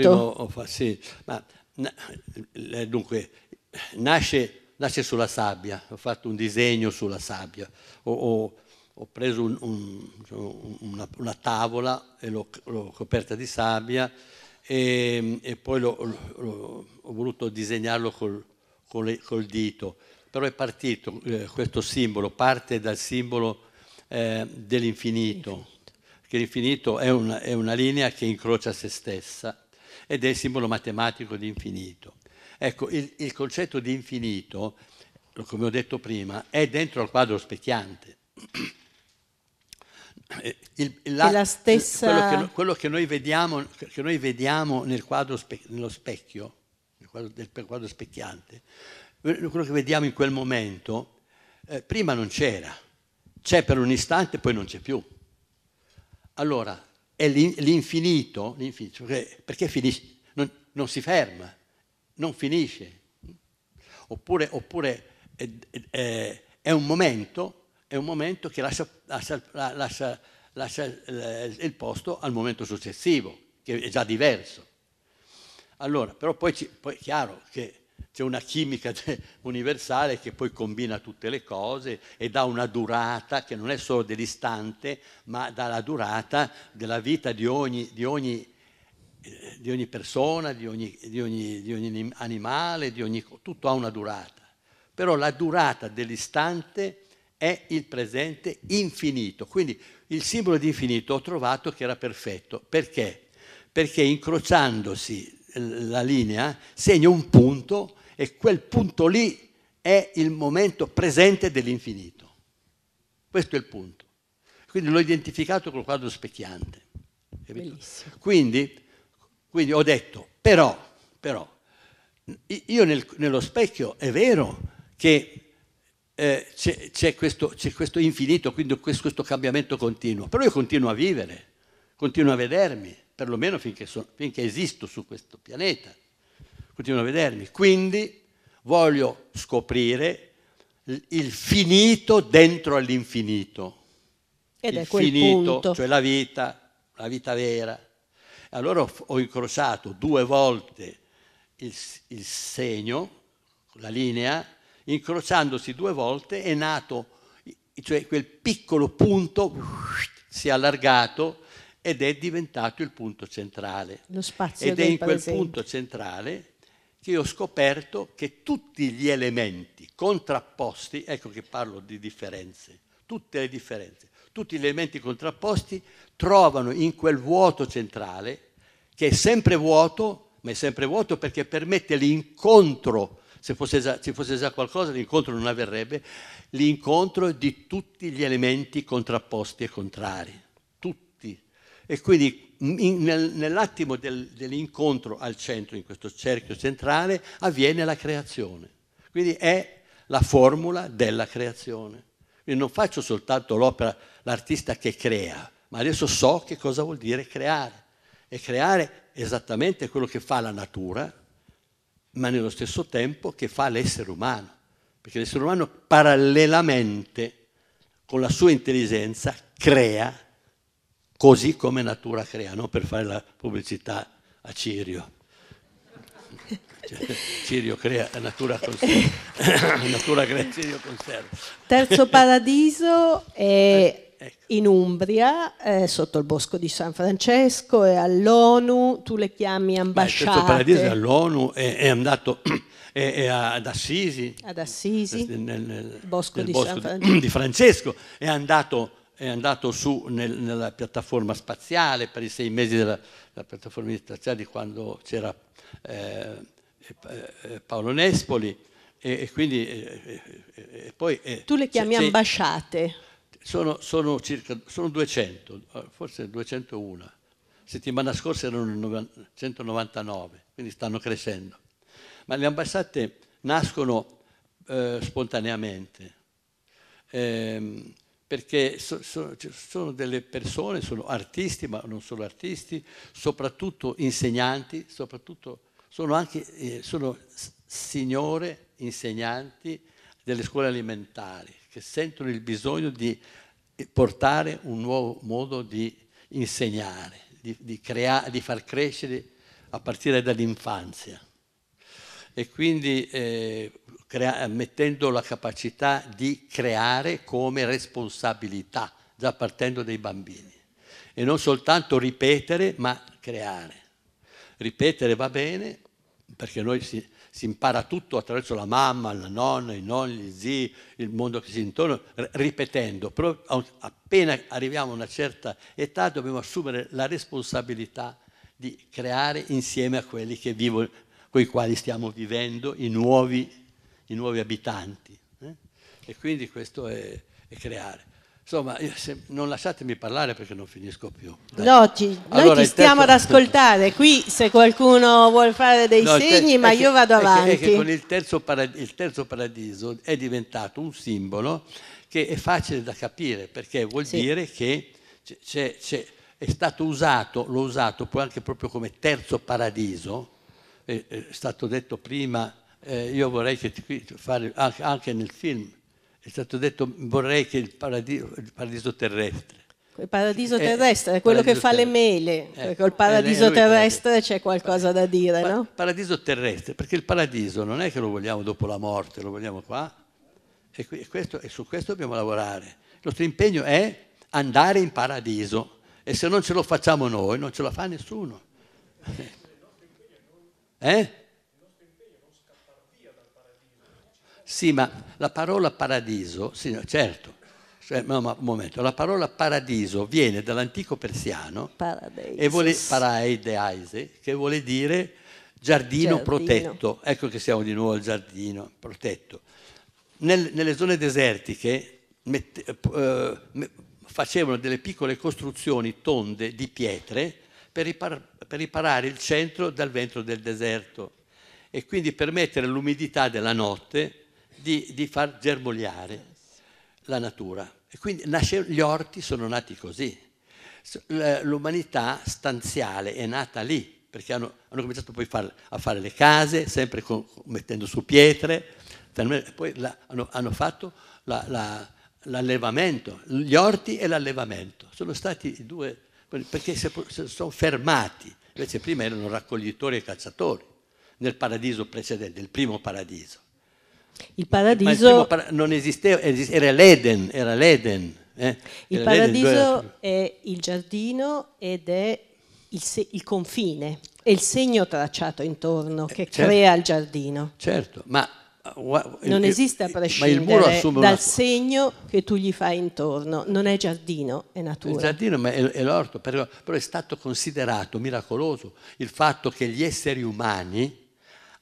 [SPEAKER 1] primo sì, ma, eh, dunque, nasce, nasce, sulla sabbia, ho fatto un disegno sulla sabbia, ho, ho, ho preso un, un, diciamo, una, una, tavola e l'ho, l'ho, coperta di sabbia e, e poi l'ho, l'ho, ho voluto disegnarlo col, col, col dito però è partito eh, questo simbolo, parte dal simbolo eh, dell'infinito, che l'infinito è una, è una linea che incrocia se stessa ed è il simbolo matematico di infinito. Ecco, il, il, concetto di infinito, come ho detto prima, è dentro al quadro specchiante. Eh, il,
[SPEAKER 10] la, la stessa... quello, che,
[SPEAKER 1] quello che, noi vediamo, che, noi vediamo, nel quadro spe, nello specchio, nel quadro, nel quadro specchiante, quello che vediamo in quel momento, eh, prima non c'era, c'è per un istante e poi non c'è più. Allora, è l'infinito, l'infinito perché finisce, non, non, si ferma, non finisce. Oppure, oppure è, è, è, un momento, è, un momento, che lascia, lascia, lascia, lascia il posto al momento successivo, che è già diverso. Allora, però poi, è chiaro che c'è una chimica universale che poi combina tutte le cose e dà una durata che non è solo dell'istante, ma dà la durata della vita di ogni, di ogni, eh, di ogni persona, di ogni, di ogni animale, tutto ha una durata. Però la durata dell'istante è il presente infinito. Quindi il simbolo di infinito ho trovato che era perfetto. Perché? Perché incrociandosi la linea, segno un punto e quel punto lì è il momento presente dell'infinito. Questo è il punto. Quindi l'ho identificato col quadro specchiante. Quindi, quindi, ho detto, però, però io nel, nello specchio è vero che eh, c'è, questo, questo, infinito, quindi questo, questo cambiamento continuo, però io continuo a vivere, continuo a vedermi perlomeno finché, sono, finché esisto su questo pianeta. Continuano a vedermi. Quindi voglio scoprire il finito dentro all'infinito. Ed il è quel finito, punto. cioè la vita, la vita vera. Allora ho incrociato due volte il, il segno, la linea, incrociandosi due volte è nato, cioè quel piccolo punto si è allargato ed è diventato il punto centrale. Lo spazio ed è in quel presente. punto centrale che ho scoperto che tutti gli elementi contrapposti, ecco che parlo di differenze, tutte le differenze, tutti gli elementi contrapposti trovano in quel vuoto centrale, che è sempre vuoto, ma è sempre vuoto perché permette l'incontro, se fosse già, se fosse già qualcosa l'incontro non avverrebbe, l'incontro di tutti gli elementi contrapposti e contrari. E quindi nel, nell'attimo del, dell'incontro al centro, in questo cerchio centrale, avviene la creazione. Quindi è la formula della creazione. Quindi non faccio soltanto l'opera, l'artista che crea, ma adesso so che cosa vuol dire creare. E creare esattamente quello che fa la natura, ma nello stesso tempo che fa l'essere umano. Perché l'essere umano parallelamente con la sua intelligenza crea così come natura crea, non per fare la pubblicità a Cirio. Cioè, Cirio crea, natura conserva. natura crea, Cirio conserva. Terzo
[SPEAKER 3] paradiso è eh, ecco. in Umbria, eh, sotto il bosco di San Francesco, è all'ONU, tu le chiami ambasciate. Beh, il paradiso è
[SPEAKER 1] all'ONU, è, è andato è, è ad Assisi, ad Assisi nel, nel, bosco, nel di, bosco San Francesco. di Francesco, è andato è andato su nel, nella piattaforma spaziale per i sei mesi della, della piattaforma spaziale di quando c'era eh, eh, eh Paolo Nespoli e, e quindi eh, eh, e poi... tu le chiami cioè, ambasciate? Sono, sono, circa, sono 200, forse 201. Settimana scorsa erano 199, quindi stanno crescendo. Ma le ambasciate nascono spontaneamente. Eh, perché cioè, sono delle persone, sono artisti, ma non solo artisti, soprattutto insegnanti, soprattutto sono anche eh, sono signore insegnanti delle scuole alimentari che sentono il bisogno di eh, portare un nuovo modo di insegnare, di, di, crea, di far crescere a partire dall'infanzia. E quindi eh, crea- mettendo la capacità di creare come responsabilità, già partendo dai bambini. E non soltanto ripetere, ma creare. Ripetere va bene, perché noi si, si impara tutto attraverso la mamma, la nonna, i nonni, gli zii, il mondo che si intorno, ripetendo. Però appena arriviamo a una certa età dobbiamo assumere la responsabilità di creare insieme a quelli che vivono, con i quali stiamo vivendo, i nuovi i nuovi abitanti. Eh? E quindi questo è, è creare. Insomma, se, non lasciatemi parlare perché non finisco più.
[SPEAKER 10] Dai. No, ci, allora,
[SPEAKER 1] noi ti stiamo terzo... ad
[SPEAKER 3] ascoltare. Qui se qualcuno vuole fare dei no, segni, ma che, io vado avanti. È che, è che con
[SPEAKER 1] il terzo, paradiso, il terzo, paradiso, è diventato un simbolo che è facile da capire perché vuol sì. dire che c'è, c'è, è stato usato, l'ho usato poi anche proprio come terzo paradiso, è, è stato detto prima eh, io vorrei che qui, fare, anche, anche, nel film, è stato detto vorrei che il paradiso, il paradiso terrestre. Il
[SPEAKER 3] paradiso eh, terrestre, è quello che fa le mele, eh, cioè col eh, paradiso terrestre c'è qualcosa da dire, pa- no?
[SPEAKER 1] Paradiso terrestre, perché il paradiso non è che lo vogliamo dopo la morte, lo vogliamo qua, e, e, questo, e su questo dobbiamo lavorare. Il nostro impegno è andare in paradiso e se non ce lo facciamo noi non ce la fa nessuno. Eh? Sì, ma la parola paradiso, sì, certo, cioè, no, ma un momento, la parola paradiso viene dall'antico persiano e vuole, paradise, che vuole dire giardino, giardino, protetto. Ecco che siamo di nuovo al giardino protetto. Nel, nelle zone desertiche mette, eh, eh facevano delle piccole costruzioni tonde di pietre per, ripar per riparare il centro dal vento del deserto e quindi permettere l'umidità della notte di, di far germogliare la natura. E quindi nasce, gli orti sono nati così. L'umanità stanziale è nata lì, perché hanno, hanno cominciato poi far, a fare le case, sempre con, mettendo su pietre, poi la, hanno, hanno, fatto la, la, l'allevamento, gli orti e l'allevamento. Sono stati i due, perché si, si sono fermati, invece prima erano raccoglitori e cacciatori nel paradiso precedente, il primo paradiso.
[SPEAKER 3] Il paradiso... Il
[SPEAKER 1] non esisteva, era l'Eden, era l'Eden. Eh? Il paradiso
[SPEAKER 3] è il giardino ed è il, il, confine, è il segno tracciato intorno eh, che certo, crea il giardino.
[SPEAKER 1] Certo, ma... Uh, non esiste a prescindere dal una...
[SPEAKER 3] segno che tu gli fai intorno, non è giardino, è natura. Il
[SPEAKER 1] giardino è, è l'orto, però, però è stato considerato miracoloso il fatto che gli esseri umani,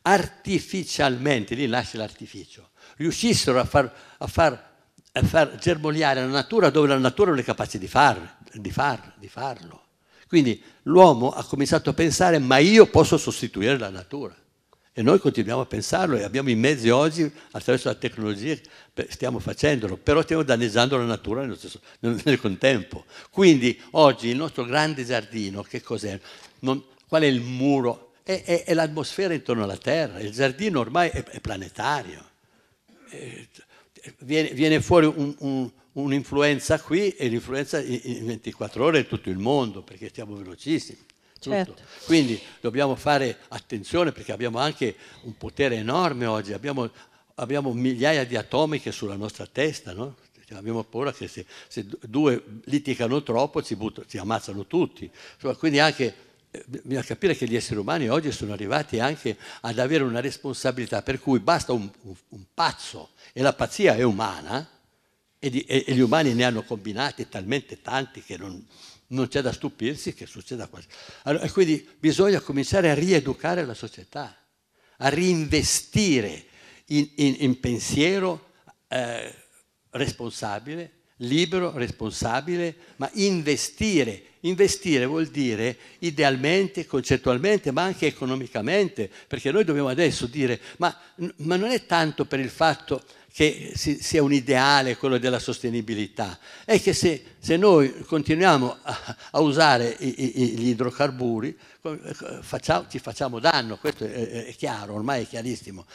[SPEAKER 1] artificialmente, lì nasce l'artificio, riuscissero a far, a, far, a far, germogliare la natura dove la natura non è capace di, far, di, di farlo. Quindi l'uomo ha cominciato a pensare ma io posso sostituire la natura. E noi continuiamo a pensarlo e abbiamo i mezzi oggi, attraverso la tecnologia, stiamo facendolo, però stiamo danneggiando la natura nel, stesso, nel contempo. Quindi oggi il nostro grande giardino, che cos'è? Non, qual è il muro? è, è, è l'atmosfera intorno alla Terra, il giardino ormai è, è planetario. Eh, viene, viene, fuori un, un, un'influenza qui e l'influenza in, in 24 ore in tutto il mondo, perché stiamo velocissimi. Certo. Quindi dobbiamo fare attenzione perché abbiamo anche un potere enorme oggi, abbiamo, abbiamo migliaia di atomiche sulla nostra testa, no? Cioè, abbiamo paura che se, se, due litigano troppo ci, buttano, ci ammazzano tutti. Insomma, quindi anche bisogna capire che gli esseri umani oggi sono arrivati anche ad avere una responsabilità per cui basta un, un, un pazzo e la pazzia è umana e, di, e, e, gli umani ne hanno combinati talmente tanti che non, non c'è da stupirsi che succeda quasi. Allora, quindi bisogna cominciare a rieducare la società, a reinvestire in, in, in pensiero eh, responsabile, libero, responsabile, ma investire Investire vuol dire idealmente, concettualmente, ma anche economicamente, perché noi dobbiamo adesso dire, ma, ma non è tanto per il fatto che si, sia un ideale quello della sostenibilità, è che se, se noi continuiamo a, a usare i, i, gli idrocarburi facciamo, ci facciamo danno, questo è, è chiaro, ormai è chiarissimo.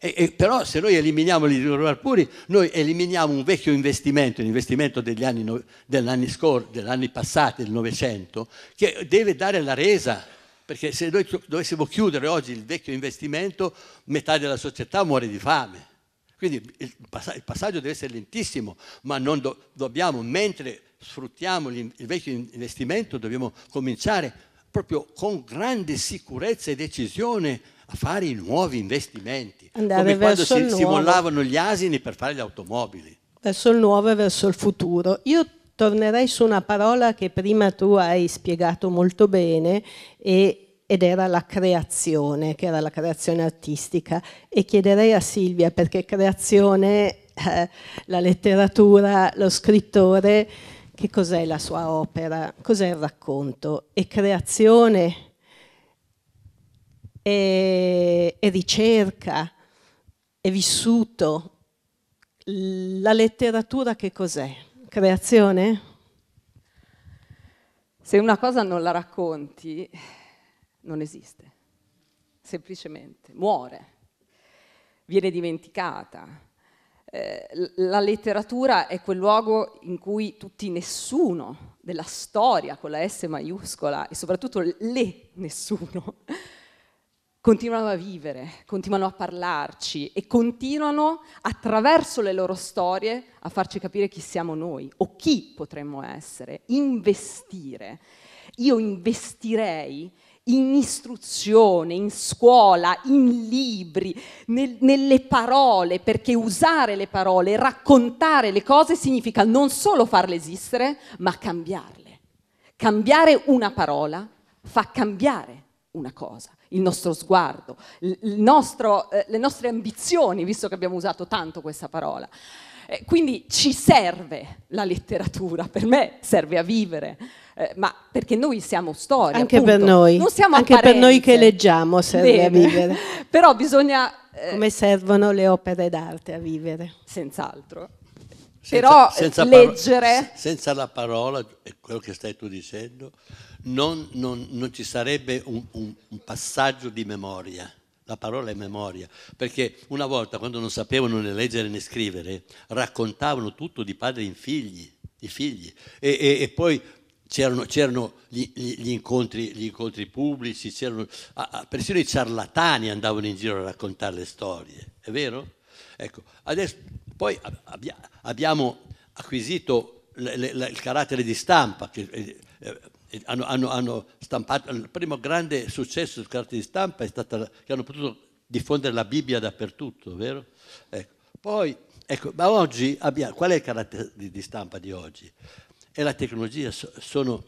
[SPEAKER 1] E, e, però se noi eliminiamo gli idrocarburi, noi eliminiamo un vecchio investimento, l'investimento degli anni, no, dell'anni scorso, degli anni passati, del Novecento, che deve dare la resa, perché se noi dovessimo chiudere oggi il vecchio investimento, metà della società muore di fame. Quindi il, passaggio deve essere lentissimo, ma non do, dobbiamo, mentre sfruttiamo il vecchio investimento, dobbiamo cominciare proprio con grande sicurezza e decisione a fare i nuovi investimenti, Andare come quando si, si mollavano gli asini per fare le automobili.
[SPEAKER 3] Verso il nuovo e verso il futuro. Io tornerei su una parola che prima tu hai spiegato molto bene e, ed era la creazione, che era la creazione artistica. E chiederei a Silvia, perché creazione, eh, la letteratura, lo scrittore, che cos'è la sua opera, cos'è il racconto e creazione e, e ricerca e vissuto. La letteratura che cos'è? Creazione?
[SPEAKER 6] Se una cosa non la racconti, non esiste, semplicemente, muore, viene dimenticata. Eh, la letteratura è quel luogo in cui tutti nessuno della storia con la S maiuscola e soprattutto le nessuno continuano a vivere, continuano a parlarci e continuano attraverso le loro storie a farci capire chi siamo noi o chi potremmo essere, investire. Io investirei in istruzione, in scuola, in libri, nel, nelle parole, perché usare le parole, raccontare le cose significa non solo farle esistere, ma cambiarle. Cambiare una parola fa cambiare una cosa, il nostro sguardo, il nostro, eh, le nostre ambizioni, visto che abbiamo usato tanto questa parola. Eh, quindi ci serve la letteratura, per me serve a vivere, eh, ma perché noi siamo storia. Anche appunto. per noi, non siamo anche apparenze. per noi che
[SPEAKER 3] leggiamo serve Bene. a vivere.
[SPEAKER 6] Però bisogna... Eh,
[SPEAKER 3] Come servono le opere d'arte a vivere. Senz'altro. Senza, Però senza eh, leggere...
[SPEAKER 1] Senza la parola, è quello che stai tu dicendo, non, non, non ci sarebbe un, un, un passaggio di memoria. La parola è memoria, perché una volta quando non sapevano né leggere né scrivere, raccontavano tutto di padre in figli, di figli. E, e, e poi c'erano, c'erano gli, gli, incontri, gli, incontri, pubblici, c'erano, ah, persino i ciarlatani andavano in giro a raccontare le storie, è vero? Ecco, adesso poi abbiamo acquisito le, le, le, il carattere di stampa. Che, eh, eh hanno, hanno, hanno, stampato, il primo grande successo su carte di stampa è stato che hanno potuto diffondere la Bibbia dappertutto, vero? Ecco. Poi, ecco, ma oggi abbiamo, qual è il carattere di, di stampa di oggi? È la tecnologia, sono,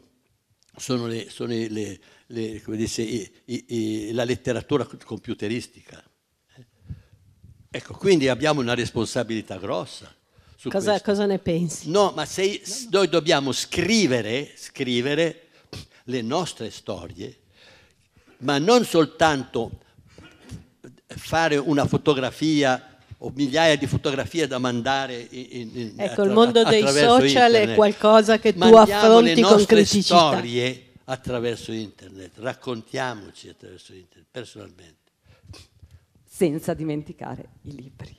[SPEAKER 1] sono, le, sono le, le, come dice, i, i, i, la letteratura computeristica. Eh? Ecco, quindi abbiamo una responsabilità grossa. Cosa,
[SPEAKER 3] cosa, ne pensi?
[SPEAKER 1] No, ma se no, no. noi dobbiamo scrivere, scrivere le nostre storie, ma non soltanto fare una fotografia o migliaia di fotografie da mandare in, in, ecco il mondo dei social internet. è
[SPEAKER 8] qualcosa che tu affronti con criticità
[SPEAKER 1] storie attraverso internet raccontiamoci attraverso internet personalmente
[SPEAKER 6] senza dimenticare i libri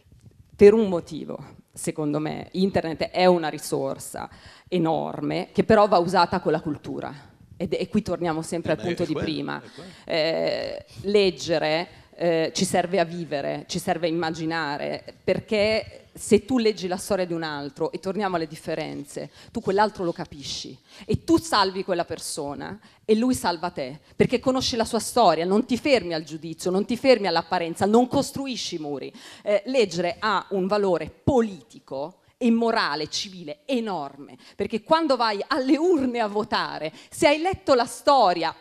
[SPEAKER 6] per un motivo secondo me internet è una risorsa enorme che però va usata con la cultura ed, e qui torniamo sempre eh, al punto di quello, prima, eh, leggere eh, ci serve a vivere, ci serve a immaginare, perché se tu leggi la storia di un altro e torniamo alle differenze, tu quell'altro lo capisci e tu salvi quella persona e lui salva te, perché conosci la sua storia, non ti fermi al giudizio, non ti fermi all'apparenza, non costruisci muri. Eh, leggere ha un valore politico e morale, civile, enorme, perché quando vai alle urne a votare, se hai letto la storia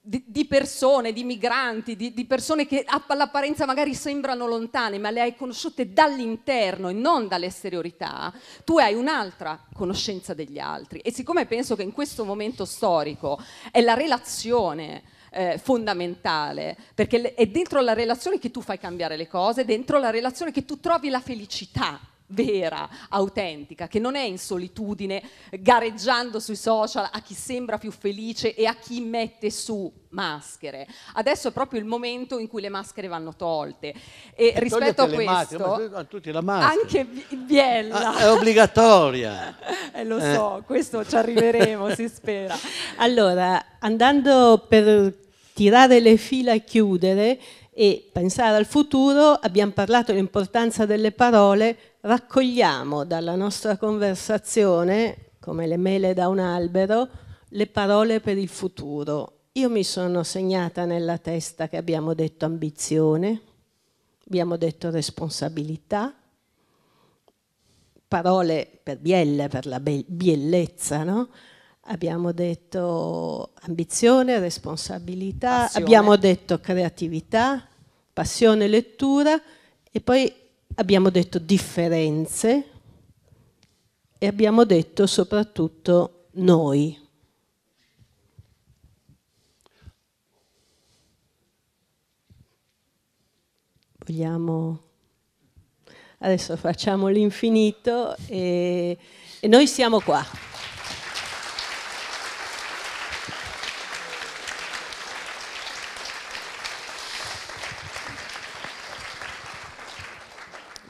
[SPEAKER 6] di, di persone, di migranti, di, di persone che all'apparenza magari sembrano lontane, ma le hai conosciute dall'interno e non dall'esteriorità, tu hai un'altra conoscenza degli altri. E siccome penso che in questo momento storico è la relazione eh, fondamentale, perché è dentro la relazione che tu fai cambiare le cose, è dentro la relazione che tu trovi la felicità vera, autentica, che non è in solitudine, gareggiando sui social a chi sembra più felice e a chi mette su maschere. Adesso è proprio il momento in cui le maschere vanno tolte. E, e rispetto a
[SPEAKER 1] questo, maschere,
[SPEAKER 6] a tutti la maschera. anche Biella
[SPEAKER 1] ah, è obbligatoria.
[SPEAKER 6] eh, lo eh. so, eh. questo ci arriveremo, si spera.
[SPEAKER 3] Allora, andando per tirare le fila e chiudere, e pensare al futuro, abbiamo parlato dell'importanza delle parole, raccogliamo dalla nostra conversazione, come le mele da un albero, le parole per il futuro. Io mi sono segnata nella testa che abbiamo detto ambizione, abbiamo detto responsabilità, parole per bielle, per la be- biellezza, no? abbiamo detto ambizione, responsabilità, passione. abbiamo detto creatività, passione, lettura e poi abbiamo detto differenze e abbiamo detto soprattutto noi. Vogliamo... Adesso facciamo l'infinito e, e noi siamo qua.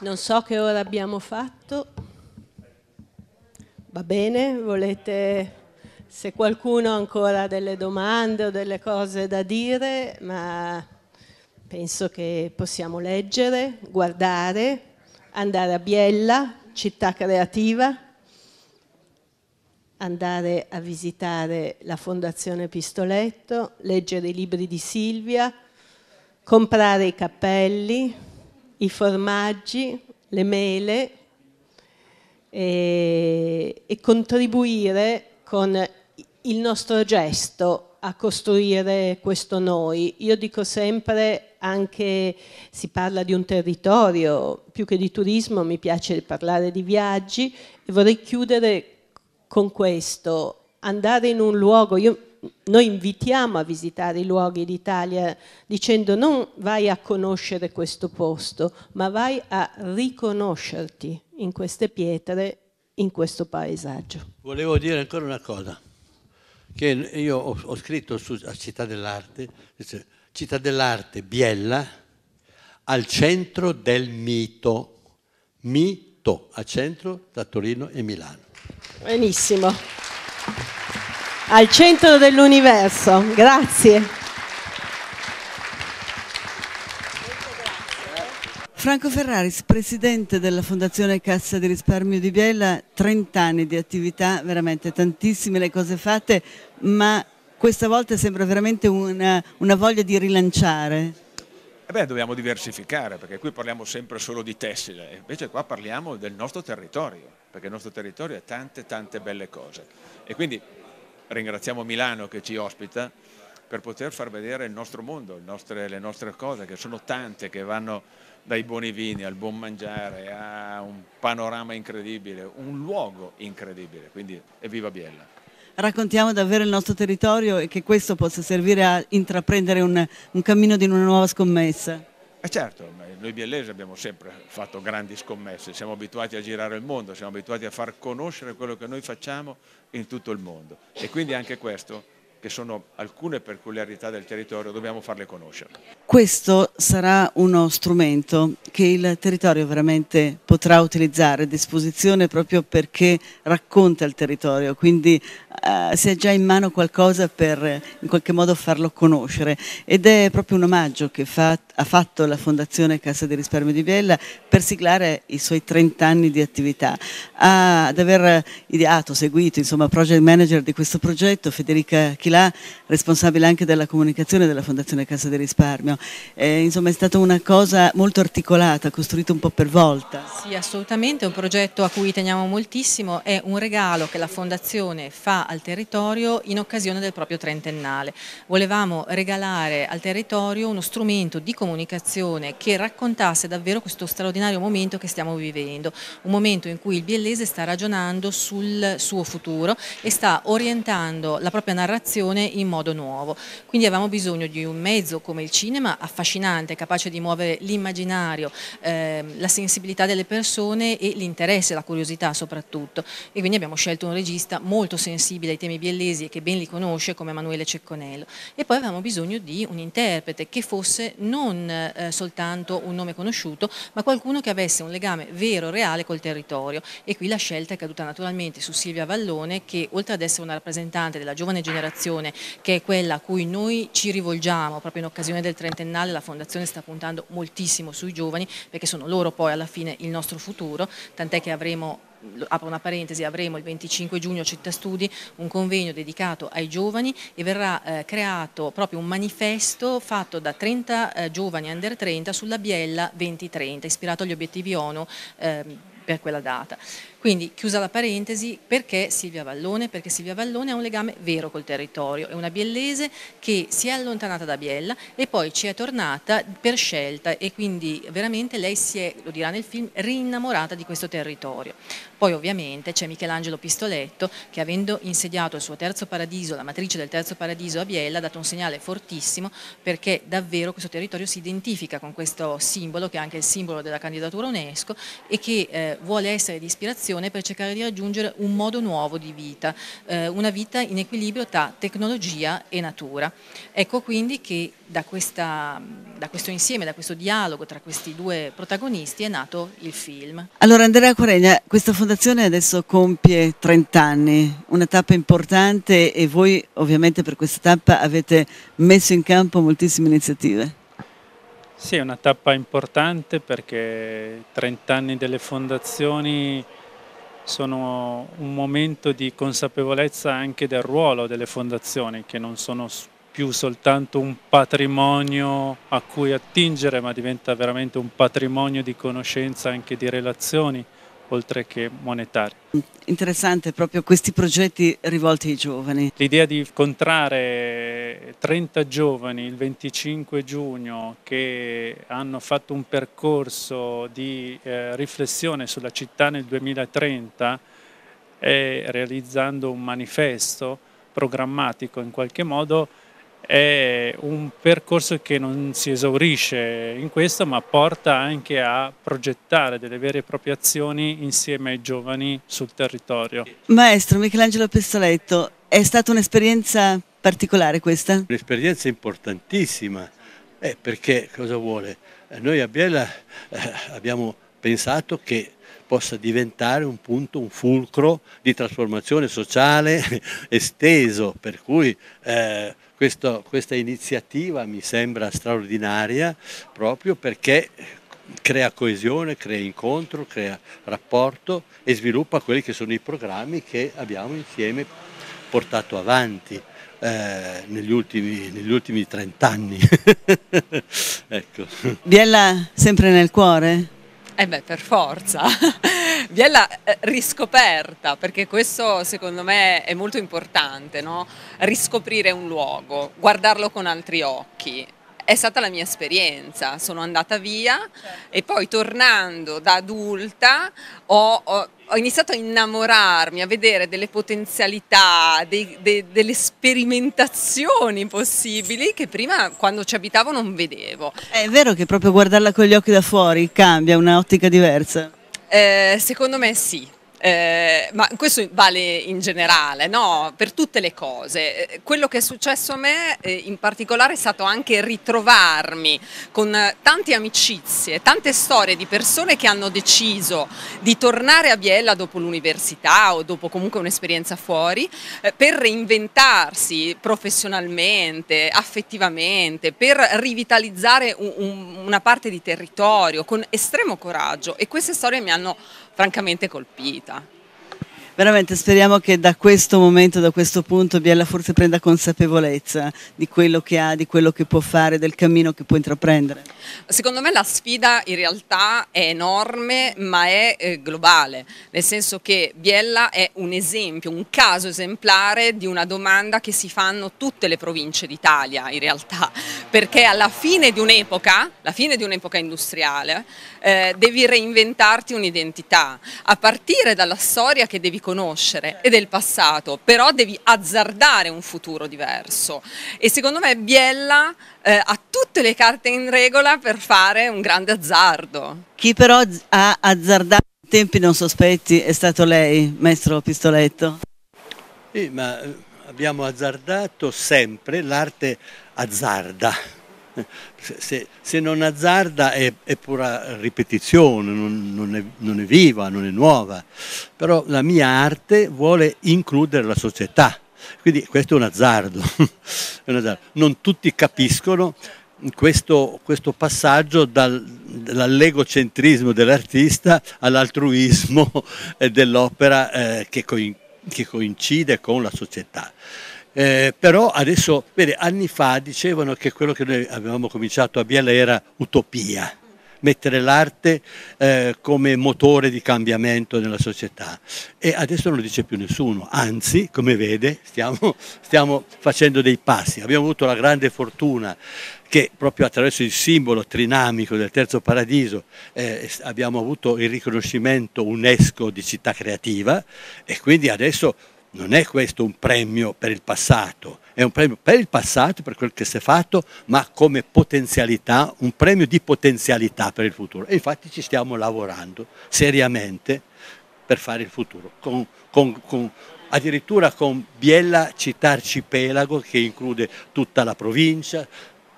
[SPEAKER 3] Non so che ora abbiamo fatto. Va bene, volete se qualcuno ha ancora delle domande o delle cose da dire, ma penso che possiamo leggere, guardare, andare a Biella, città creativa, andare a visitare la Fondazione Pistoletto, leggere i libri di Silvia, comprare i cappelli, i formaggi, le mele e, e contribuire con il nostro gesto a costruire questo noi. Io dico sempre anche si parla di un territorio, più che di turismo mi piace parlare di viaggi e vorrei chiudere con questo, andare in un luogo, io noi invitiamo a visitare i luoghi d'Italia dicendo non vai a conoscere questo posto, ma vai a riconoscerti in queste pietre, in questo paesaggio.
[SPEAKER 1] Volevo dire ancora una cosa, che io ho, ho scritto su, a Città dell'Arte, Città dell'Arte Biella al centro del mito, mito, a centro da Torino e Milano.
[SPEAKER 3] Benissimo al centro dell'universo. Grazie.
[SPEAKER 10] Franco Ferraris, presidente della Fondazione Cassa di Risparmio di Biella, 30 anni di attività, veramente tantissime le cose fatte, ma questa volta sembra veramente una, una voglia di rilanciare.
[SPEAKER 4] Eh beh, dobbiamo diversificare perché qui parliamo sempre solo di tessile, invece qua parliamo del nostro territorio, perché il nostro territorio ha tante tante belle cose. E quindi ringraziamo Milano che ci ospita, per poter far vedere il nostro mondo, le nostre, le nostre cose, che sono tante, che vanno dai buoni vini al buon mangiare, a un panorama incredibile, un luogo incredibile, quindi evviva Biella!
[SPEAKER 10] raccontiamo davvero il nostro territorio e che questo possa servire a intraprendere un, un cammino di una nuova scommessa.
[SPEAKER 4] Eh certo, noi biellesi abbiamo sempre fatto grandi scommesse, siamo abituati a girare il mondo, siamo abituati a far conoscere quello che noi facciamo in tutto il mondo e quindi anche questo che sono alcune peculiarità del territorio, dobbiamo farle conoscere.
[SPEAKER 10] Questo sarà uno strumento che il territorio veramente potrà utilizzare a disposizione proprio perché racconta il territorio, quindi eh, si ha già in mano qualcosa per in qualche modo farlo conoscere ed è proprio un omaggio che fa ha fatto la Fondazione Cassa di Risparmio di Biella per siglare i suoi 30 anni di attività. ad aver ideato, seguito, insomma, project manager di questo progetto, Federica Chilà, responsabile anche della comunicazione della Fondazione Cassa di Risparmio. Eh, insomma, è stata una cosa molto articolata, costruita un po' per volta.
[SPEAKER 5] Sì, assolutamente, è un progetto a cui teniamo moltissimo, è un regalo che la Fondazione fa al territorio in occasione del proprio trentennale. Volevamo regalare al territorio uno strumento di comunicazione comunicazione che raccontasse davvero questo straordinario momento che stiamo vivendo, un momento in cui il biellese sta ragionando sul suo futuro e sta orientando la propria narrazione in modo nuovo. Quindi avevamo bisogno di un mezzo come il cinema affascinante, capace di muovere l'immaginario, eh, la sensibilità delle persone e l'interesse, la curiosità soprattutto. E quindi abbiamo scelto un regista molto sensibile ai temi biellesi e che ben li conosce come Emanuele Cecconello. E poi avevamo bisogno di un interprete che fosse non non eh, soltanto un nome conosciuto, ma qualcuno che avesse un legame vero, reale col territorio. E qui la scelta è caduta naturalmente su Silvia Vallone che oltre ad essere una rappresentante della giovane generazione, che è quella a cui noi ci rivolgiamo proprio in occasione del trentennale, la Fondazione sta puntando moltissimo sui giovani perché sono loro poi alla fine il nostro futuro, tant'è che avremo apro una parentesi, avremo il 25 giugno a Città Studi un convegno dedicato ai giovani e verrà eh, creato proprio un manifesto fatto da 30 eh, giovani under 30 sulla Biella 2030, ispirato agli obiettivi ONU eh, per quella data. Quindi chiusa la parentesi, perché Silvia Vallone? Perché Silvia Vallone ha un legame vero col territorio, è una biellese che si è allontanata da Biella e poi ci è tornata per scelta e quindi veramente lei si è, lo dirà nel film, rinnamorata di questo territorio. Poi ovviamente c'è Michelangelo Pistoletto che avendo insediato il suo terzo paradiso, la matrice del terzo paradiso a Biella, ha dato un segnale fortissimo perché davvero questo territorio si identifica con questo simbolo che è anche il simbolo della candidatura UNESCO e che eh, vuole essere di ispirazione per cercare di raggiungere un modo nuovo di vita, eh, una vita in equilibrio tra tecnologia e natura. Ecco quindi che da, questa, da, questo insieme, da questo dialogo tra questi due protagonisti è nato il film.
[SPEAKER 10] Allora Andrea Quaregna, questa fondazione adesso compie 30 anni, una tappa importante e voi ovviamente per questa tappa avete messo in campo moltissime iniziative.
[SPEAKER 11] Sì, è una tappa importante perché 30 anni delle fondazioni sono un momento di consapevolezza anche del ruolo delle fondazioni che non sono più soltanto un patrimonio a cui attingere, ma diventa veramente un patrimonio di conoscenza, anche di relazioni, oltre che monetario.
[SPEAKER 10] Interessante proprio
[SPEAKER 11] questi progetti rivolti ai giovani. L'idea di incontrare 30 giovani il 25 giugno che hanno fatto un percorso di eh, riflessione sulla città nel 2030 e eh, realizzando un manifesto programmatico in qualche modo è un percorso che non si esaurisce in questo, ma porta anche a progettare delle vere e proprie azioni insieme ai giovani sul territorio.
[SPEAKER 10] Maestro Michelangelo Pestoletto, è stata un'esperienza particolare questa?
[SPEAKER 11] Un'esperienza
[SPEAKER 10] importantissima, eh, perché cosa vuole? Eh, noi a Biella eh,
[SPEAKER 1] abbiamo pensato che possa diventare un punto, un fulcro di trasformazione sociale esteso, per cui eh, questo, questa iniziativa mi sembra straordinaria proprio perché crea coesione, crea incontro, crea rapporto e sviluppa quelli che sono i programmi che abbiamo insieme portato avanti eh, negli, ultimi, negli ultimi 30 anni. ecco.
[SPEAKER 10] Biella sempre nel cuore?
[SPEAKER 6] Eh beh, per forza. Vi è la eh, riscoperta, perché questo secondo me è molto importante, no? riscoprire un luogo, guardarlo con altri occhi, è stata la mia esperienza, sono andata via certo. e poi tornando da adulta ho, ho, ho, iniziato a innamorarmi, a vedere delle potenzialità, dei, de, delle sperimentazioni possibili che prima quando ci abitavo non vedevo.
[SPEAKER 10] È vero che proprio guardarla con gli occhi da fuori cambia un'ottica diversa?
[SPEAKER 6] Eh, secondo me sì, eh, ma questo vale in generale, no? per tutte le cose. Eh, quello che è successo a me eh, in particolare è stato anche ritrovarmi con tante amicizie, tante storie di persone che hanno deciso di tornare a Biella dopo l'università o dopo comunque un'esperienza fuori eh, per reinventarsi professionalmente, affettivamente, per rivitalizzare un, un, una parte di territorio con estremo coraggio e queste storie mi hanno francamente colpita
[SPEAKER 10] veramente speriamo che da questo momento, da questo punto, Biella forse prenda consapevolezza di quello che ha, di quello che può fare, del cammino che può intraprendere.
[SPEAKER 6] Secondo me la sfida in realtà è enorme ma è eh, globale, nel senso che Biella è un esempio, un caso esemplare di una domanda che si fanno tutte le province d'Italia in realtà, perché alla fine di un'epoca, la fine di un'epoca industriale, eh, devi reinventarti un'identità, a partire dalla storia che devi conoscere conoscere e del passato, però devi azzardare un futuro diverso. E secondo me Biella eh, ha tutte le carte in regola per fare un grande azzardo.
[SPEAKER 10] Chi però ha azzardato in tempi non sospetti è stato lei, maestro Pistoletto.
[SPEAKER 1] Sì, ma eh, abbiamo azzardato sempre l'arte azzarda se, se non azzarda è, è pura ripetizione, non, non, è, non è viva, non è nuova, però la mia arte vuole includere la società, quindi questo è un azzardo. è un azzardo. Non tutti capiscono questo, questo passaggio dal, dall'egocentrismo dell'artista all'altruismo dell'opera eh, che, co che coincide con la società. Eh, però adesso, vede, anni fa dicevano che quello che noi avevamo cominciato a Biella era utopia, mettere l'arte eh, come motore di cambiamento nella società e adesso non lo dice più nessuno, anzi come vede stiamo, stiamo facendo dei passi, abbiamo avuto la grande fortuna che proprio attraverso il simbolo trinamico del Terzo Paradiso eh, abbiamo avuto il riconoscimento UNESCO di città creativa e quindi adesso non è questo un premio per il passato, è un premio per il passato, per quel che si è fatto, ma come potenzialità, un premio di potenzialità per il futuro. E infatti ci stiamo lavorando seriamente per fare il futuro, con, con, con, addirittura con Biella città arcipelago che include tutta la provincia,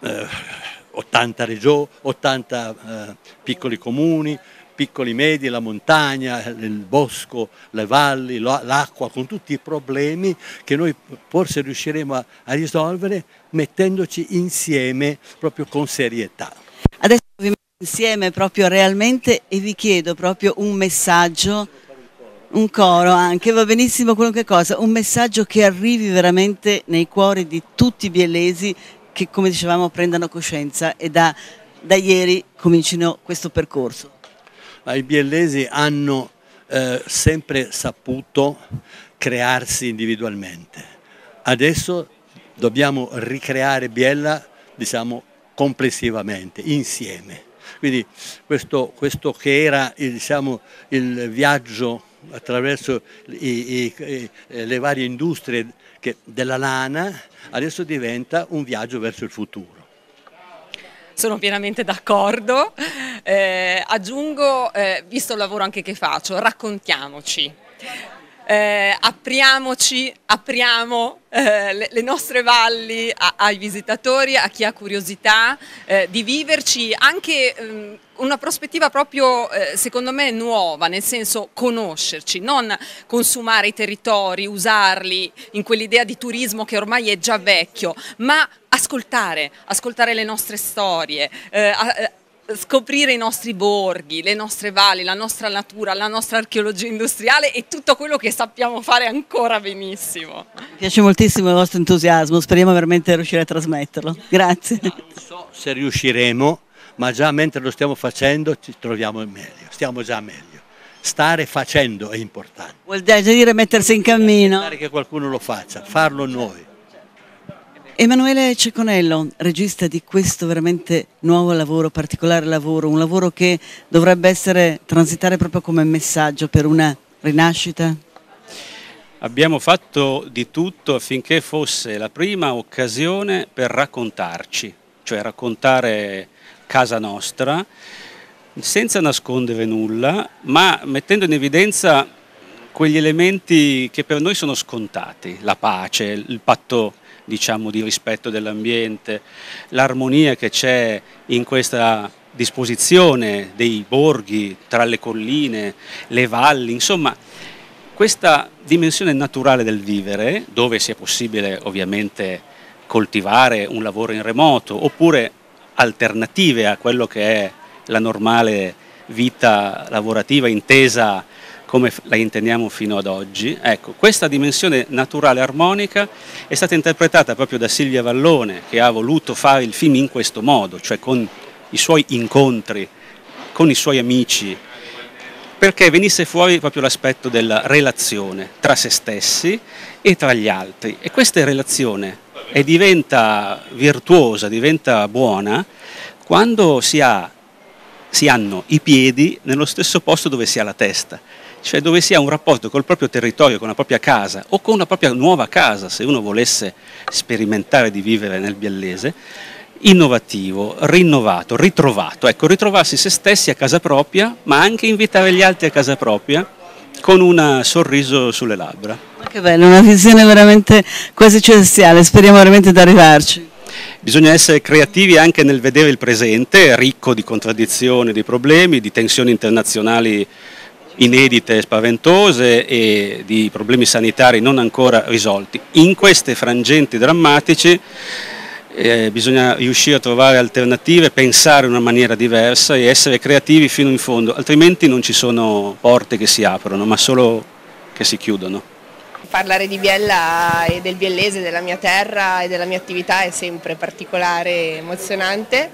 [SPEAKER 1] eh, 80 regioni, 80 eh, piccoli comuni, piccoli medi, la montagna, il bosco, le valli, l'acqua, con tutti i problemi che noi forse riusciremo a, risolvere mettendoci insieme proprio con serietà.
[SPEAKER 10] Adesso vi metto insieme proprio realmente e vi chiedo proprio un messaggio, un coro anche, va benissimo qualunque cosa, un messaggio che arrivi veramente nei cuori di tutti i biellesi che come dicevamo prendano coscienza e da, da ieri comincino questo percorso
[SPEAKER 1] i biellesi hanno eh, sempre saputo crearsi individualmente. Adesso dobbiamo ricreare Biella, diciamo, complessivamente, insieme. Quindi questo, questo che era il, diciamo, il viaggio attraverso i, i, le varie industrie che, della lana, adesso diventa un viaggio verso il futuro
[SPEAKER 6] sono pienamente d'accordo. Eh, aggiungo, eh, visto il lavoro anche che faccio, raccontiamoci. Eh, apriamoci, apriamo eh, le, nostre valli a, ai visitatori, a chi ha curiosità eh, di viverci anche ehm, una prospettiva proprio eh, secondo me nuova, nel senso conoscerci, non consumare i territori, usarli in quell'idea di turismo che ormai è già vecchio, ma ascoltare, ascoltare le nostre storie, eh, eh, scoprire i nostri borghi, le nostre valli, la nostra natura, la nostra archeologia industriale e tutto quello che sappiamo fare ancora
[SPEAKER 9] benissimo. Mi
[SPEAKER 10] piace moltissimo il vostro entusiasmo, speriamo veramente di riuscire a trasmetterlo. Grazie. No, non
[SPEAKER 1] so se riusciremo, ma già mentre lo stiamo facendo ci troviamo meglio, stiamo già meglio. Stare facendo è importante.
[SPEAKER 10] Vuol dire mettersi in
[SPEAKER 1] cammino. Aspettare che qualcuno lo faccia, farlo noi.
[SPEAKER 10] Emanuele Ceconello, regista di questo veramente nuovo lavoro, particolare lavoro, un lavoro che dovrebbe essere transitare proprio come messaggio per una rinascita?
[SPEAKER 2] Abbiamo fatto di tutto affinché fosse la prima occasione per raccontarci, cioè raccontare casa nostra, senza nascondere nulla, ma mettendo in evidenza quegli elementi che per noi sono scontati, la pace, il patto diciamo, di rispetto dell'ambiente, l'armonia che c'è in questa disposizione dei borghi tra le colline, le valli, insomma questa dimensione naturale del vivere, dove sia possibile ovviamente coltivare un lavoro in remoto oppure alternative a quello che è la normale vita lavorativa intesa come la intendiamo fino ad oggi. Ecco, questa dimensione naturale armonica è stata interpretata proprio da Silvia Vallone che ha voluto fare il film in questo modo, cioè con i suoi incontri, con i suoi amici, perché venisse fuori proprio l'aspetto della relazione tra se stessi e tra gli altri. E questa relazione diventa virtuosa, diventa buona, quando si, ha, si hanno i piedi nello stesso posto dove si ha la testa cioè dove si ha un rapporto col proprio territorio, con la propria casa o con una propria nuova casa, se uno volesse sperimentare di vivere nel Biellese, innovativo, rinnovato, ritrovato. Ecco, ritrovarsi se stessi a casa propria, ma anche invitare gli altri a casa propria con un sorriso sulle labbra.
[SPEAKER 10] Ma che bello, una visione veramente quasi celestiale, speriamo veramente di arrivarci.
[SPEAKER 2] Bisogna essere creativi anche nel vedere il presente, ricco di contraddizioni, di problemi, di tensioni internazionali inedite e spaventose e di problemi sanitari non ancora risolti. In questi frangenti drammatici eh, bisogna riuscire a trovare alternative, pensare in una maniera diversa e essere creativi fino in fondo, altrimenti non ci sono porte che si aprono, ma solo che si chiudono.
[SPEAKER 9] Parlare di Biella e del biellese, della mia terra e della mia attività è sempre particolare e emozionante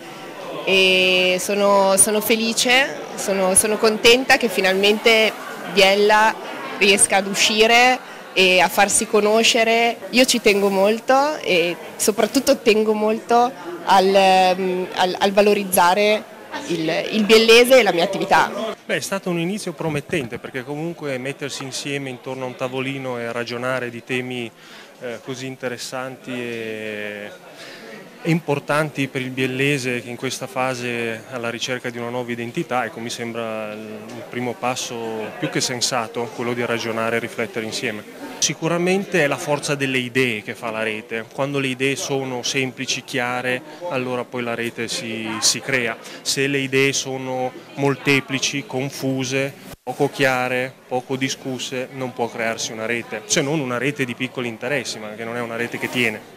[SPEAKER 9] e sono, sono felice, sono, sono, contenta che finalmente Biella riesca ad uscire e a farsi conoscere. Io ci tengo molto e soprattutto tengo molto al, mm, al, al valorizzare il, il biellese e la mia attività.
[SPEAKER 8] Beh, è stato un inizio promettente perché comunque mettersi insieme intorno a un tavolino e ragionare di temi eh, così interessanti e importanti per il biellese che in questa fase alla ricerca di una nuova identità, ecco, mi sembra il primo passo più che sensato, quello di ragionare e riflettere insieme. Sicuramente è la forza delle idee che fa la rete, quando le idee sono semplici, chiare, allora poi la rete si, si crea, se le idee sono molteplici, confuse, poco chiare, poco discusse, non può crearsi una rete, se non una rete di piccoli interessi, ma che non è una rete che tiene.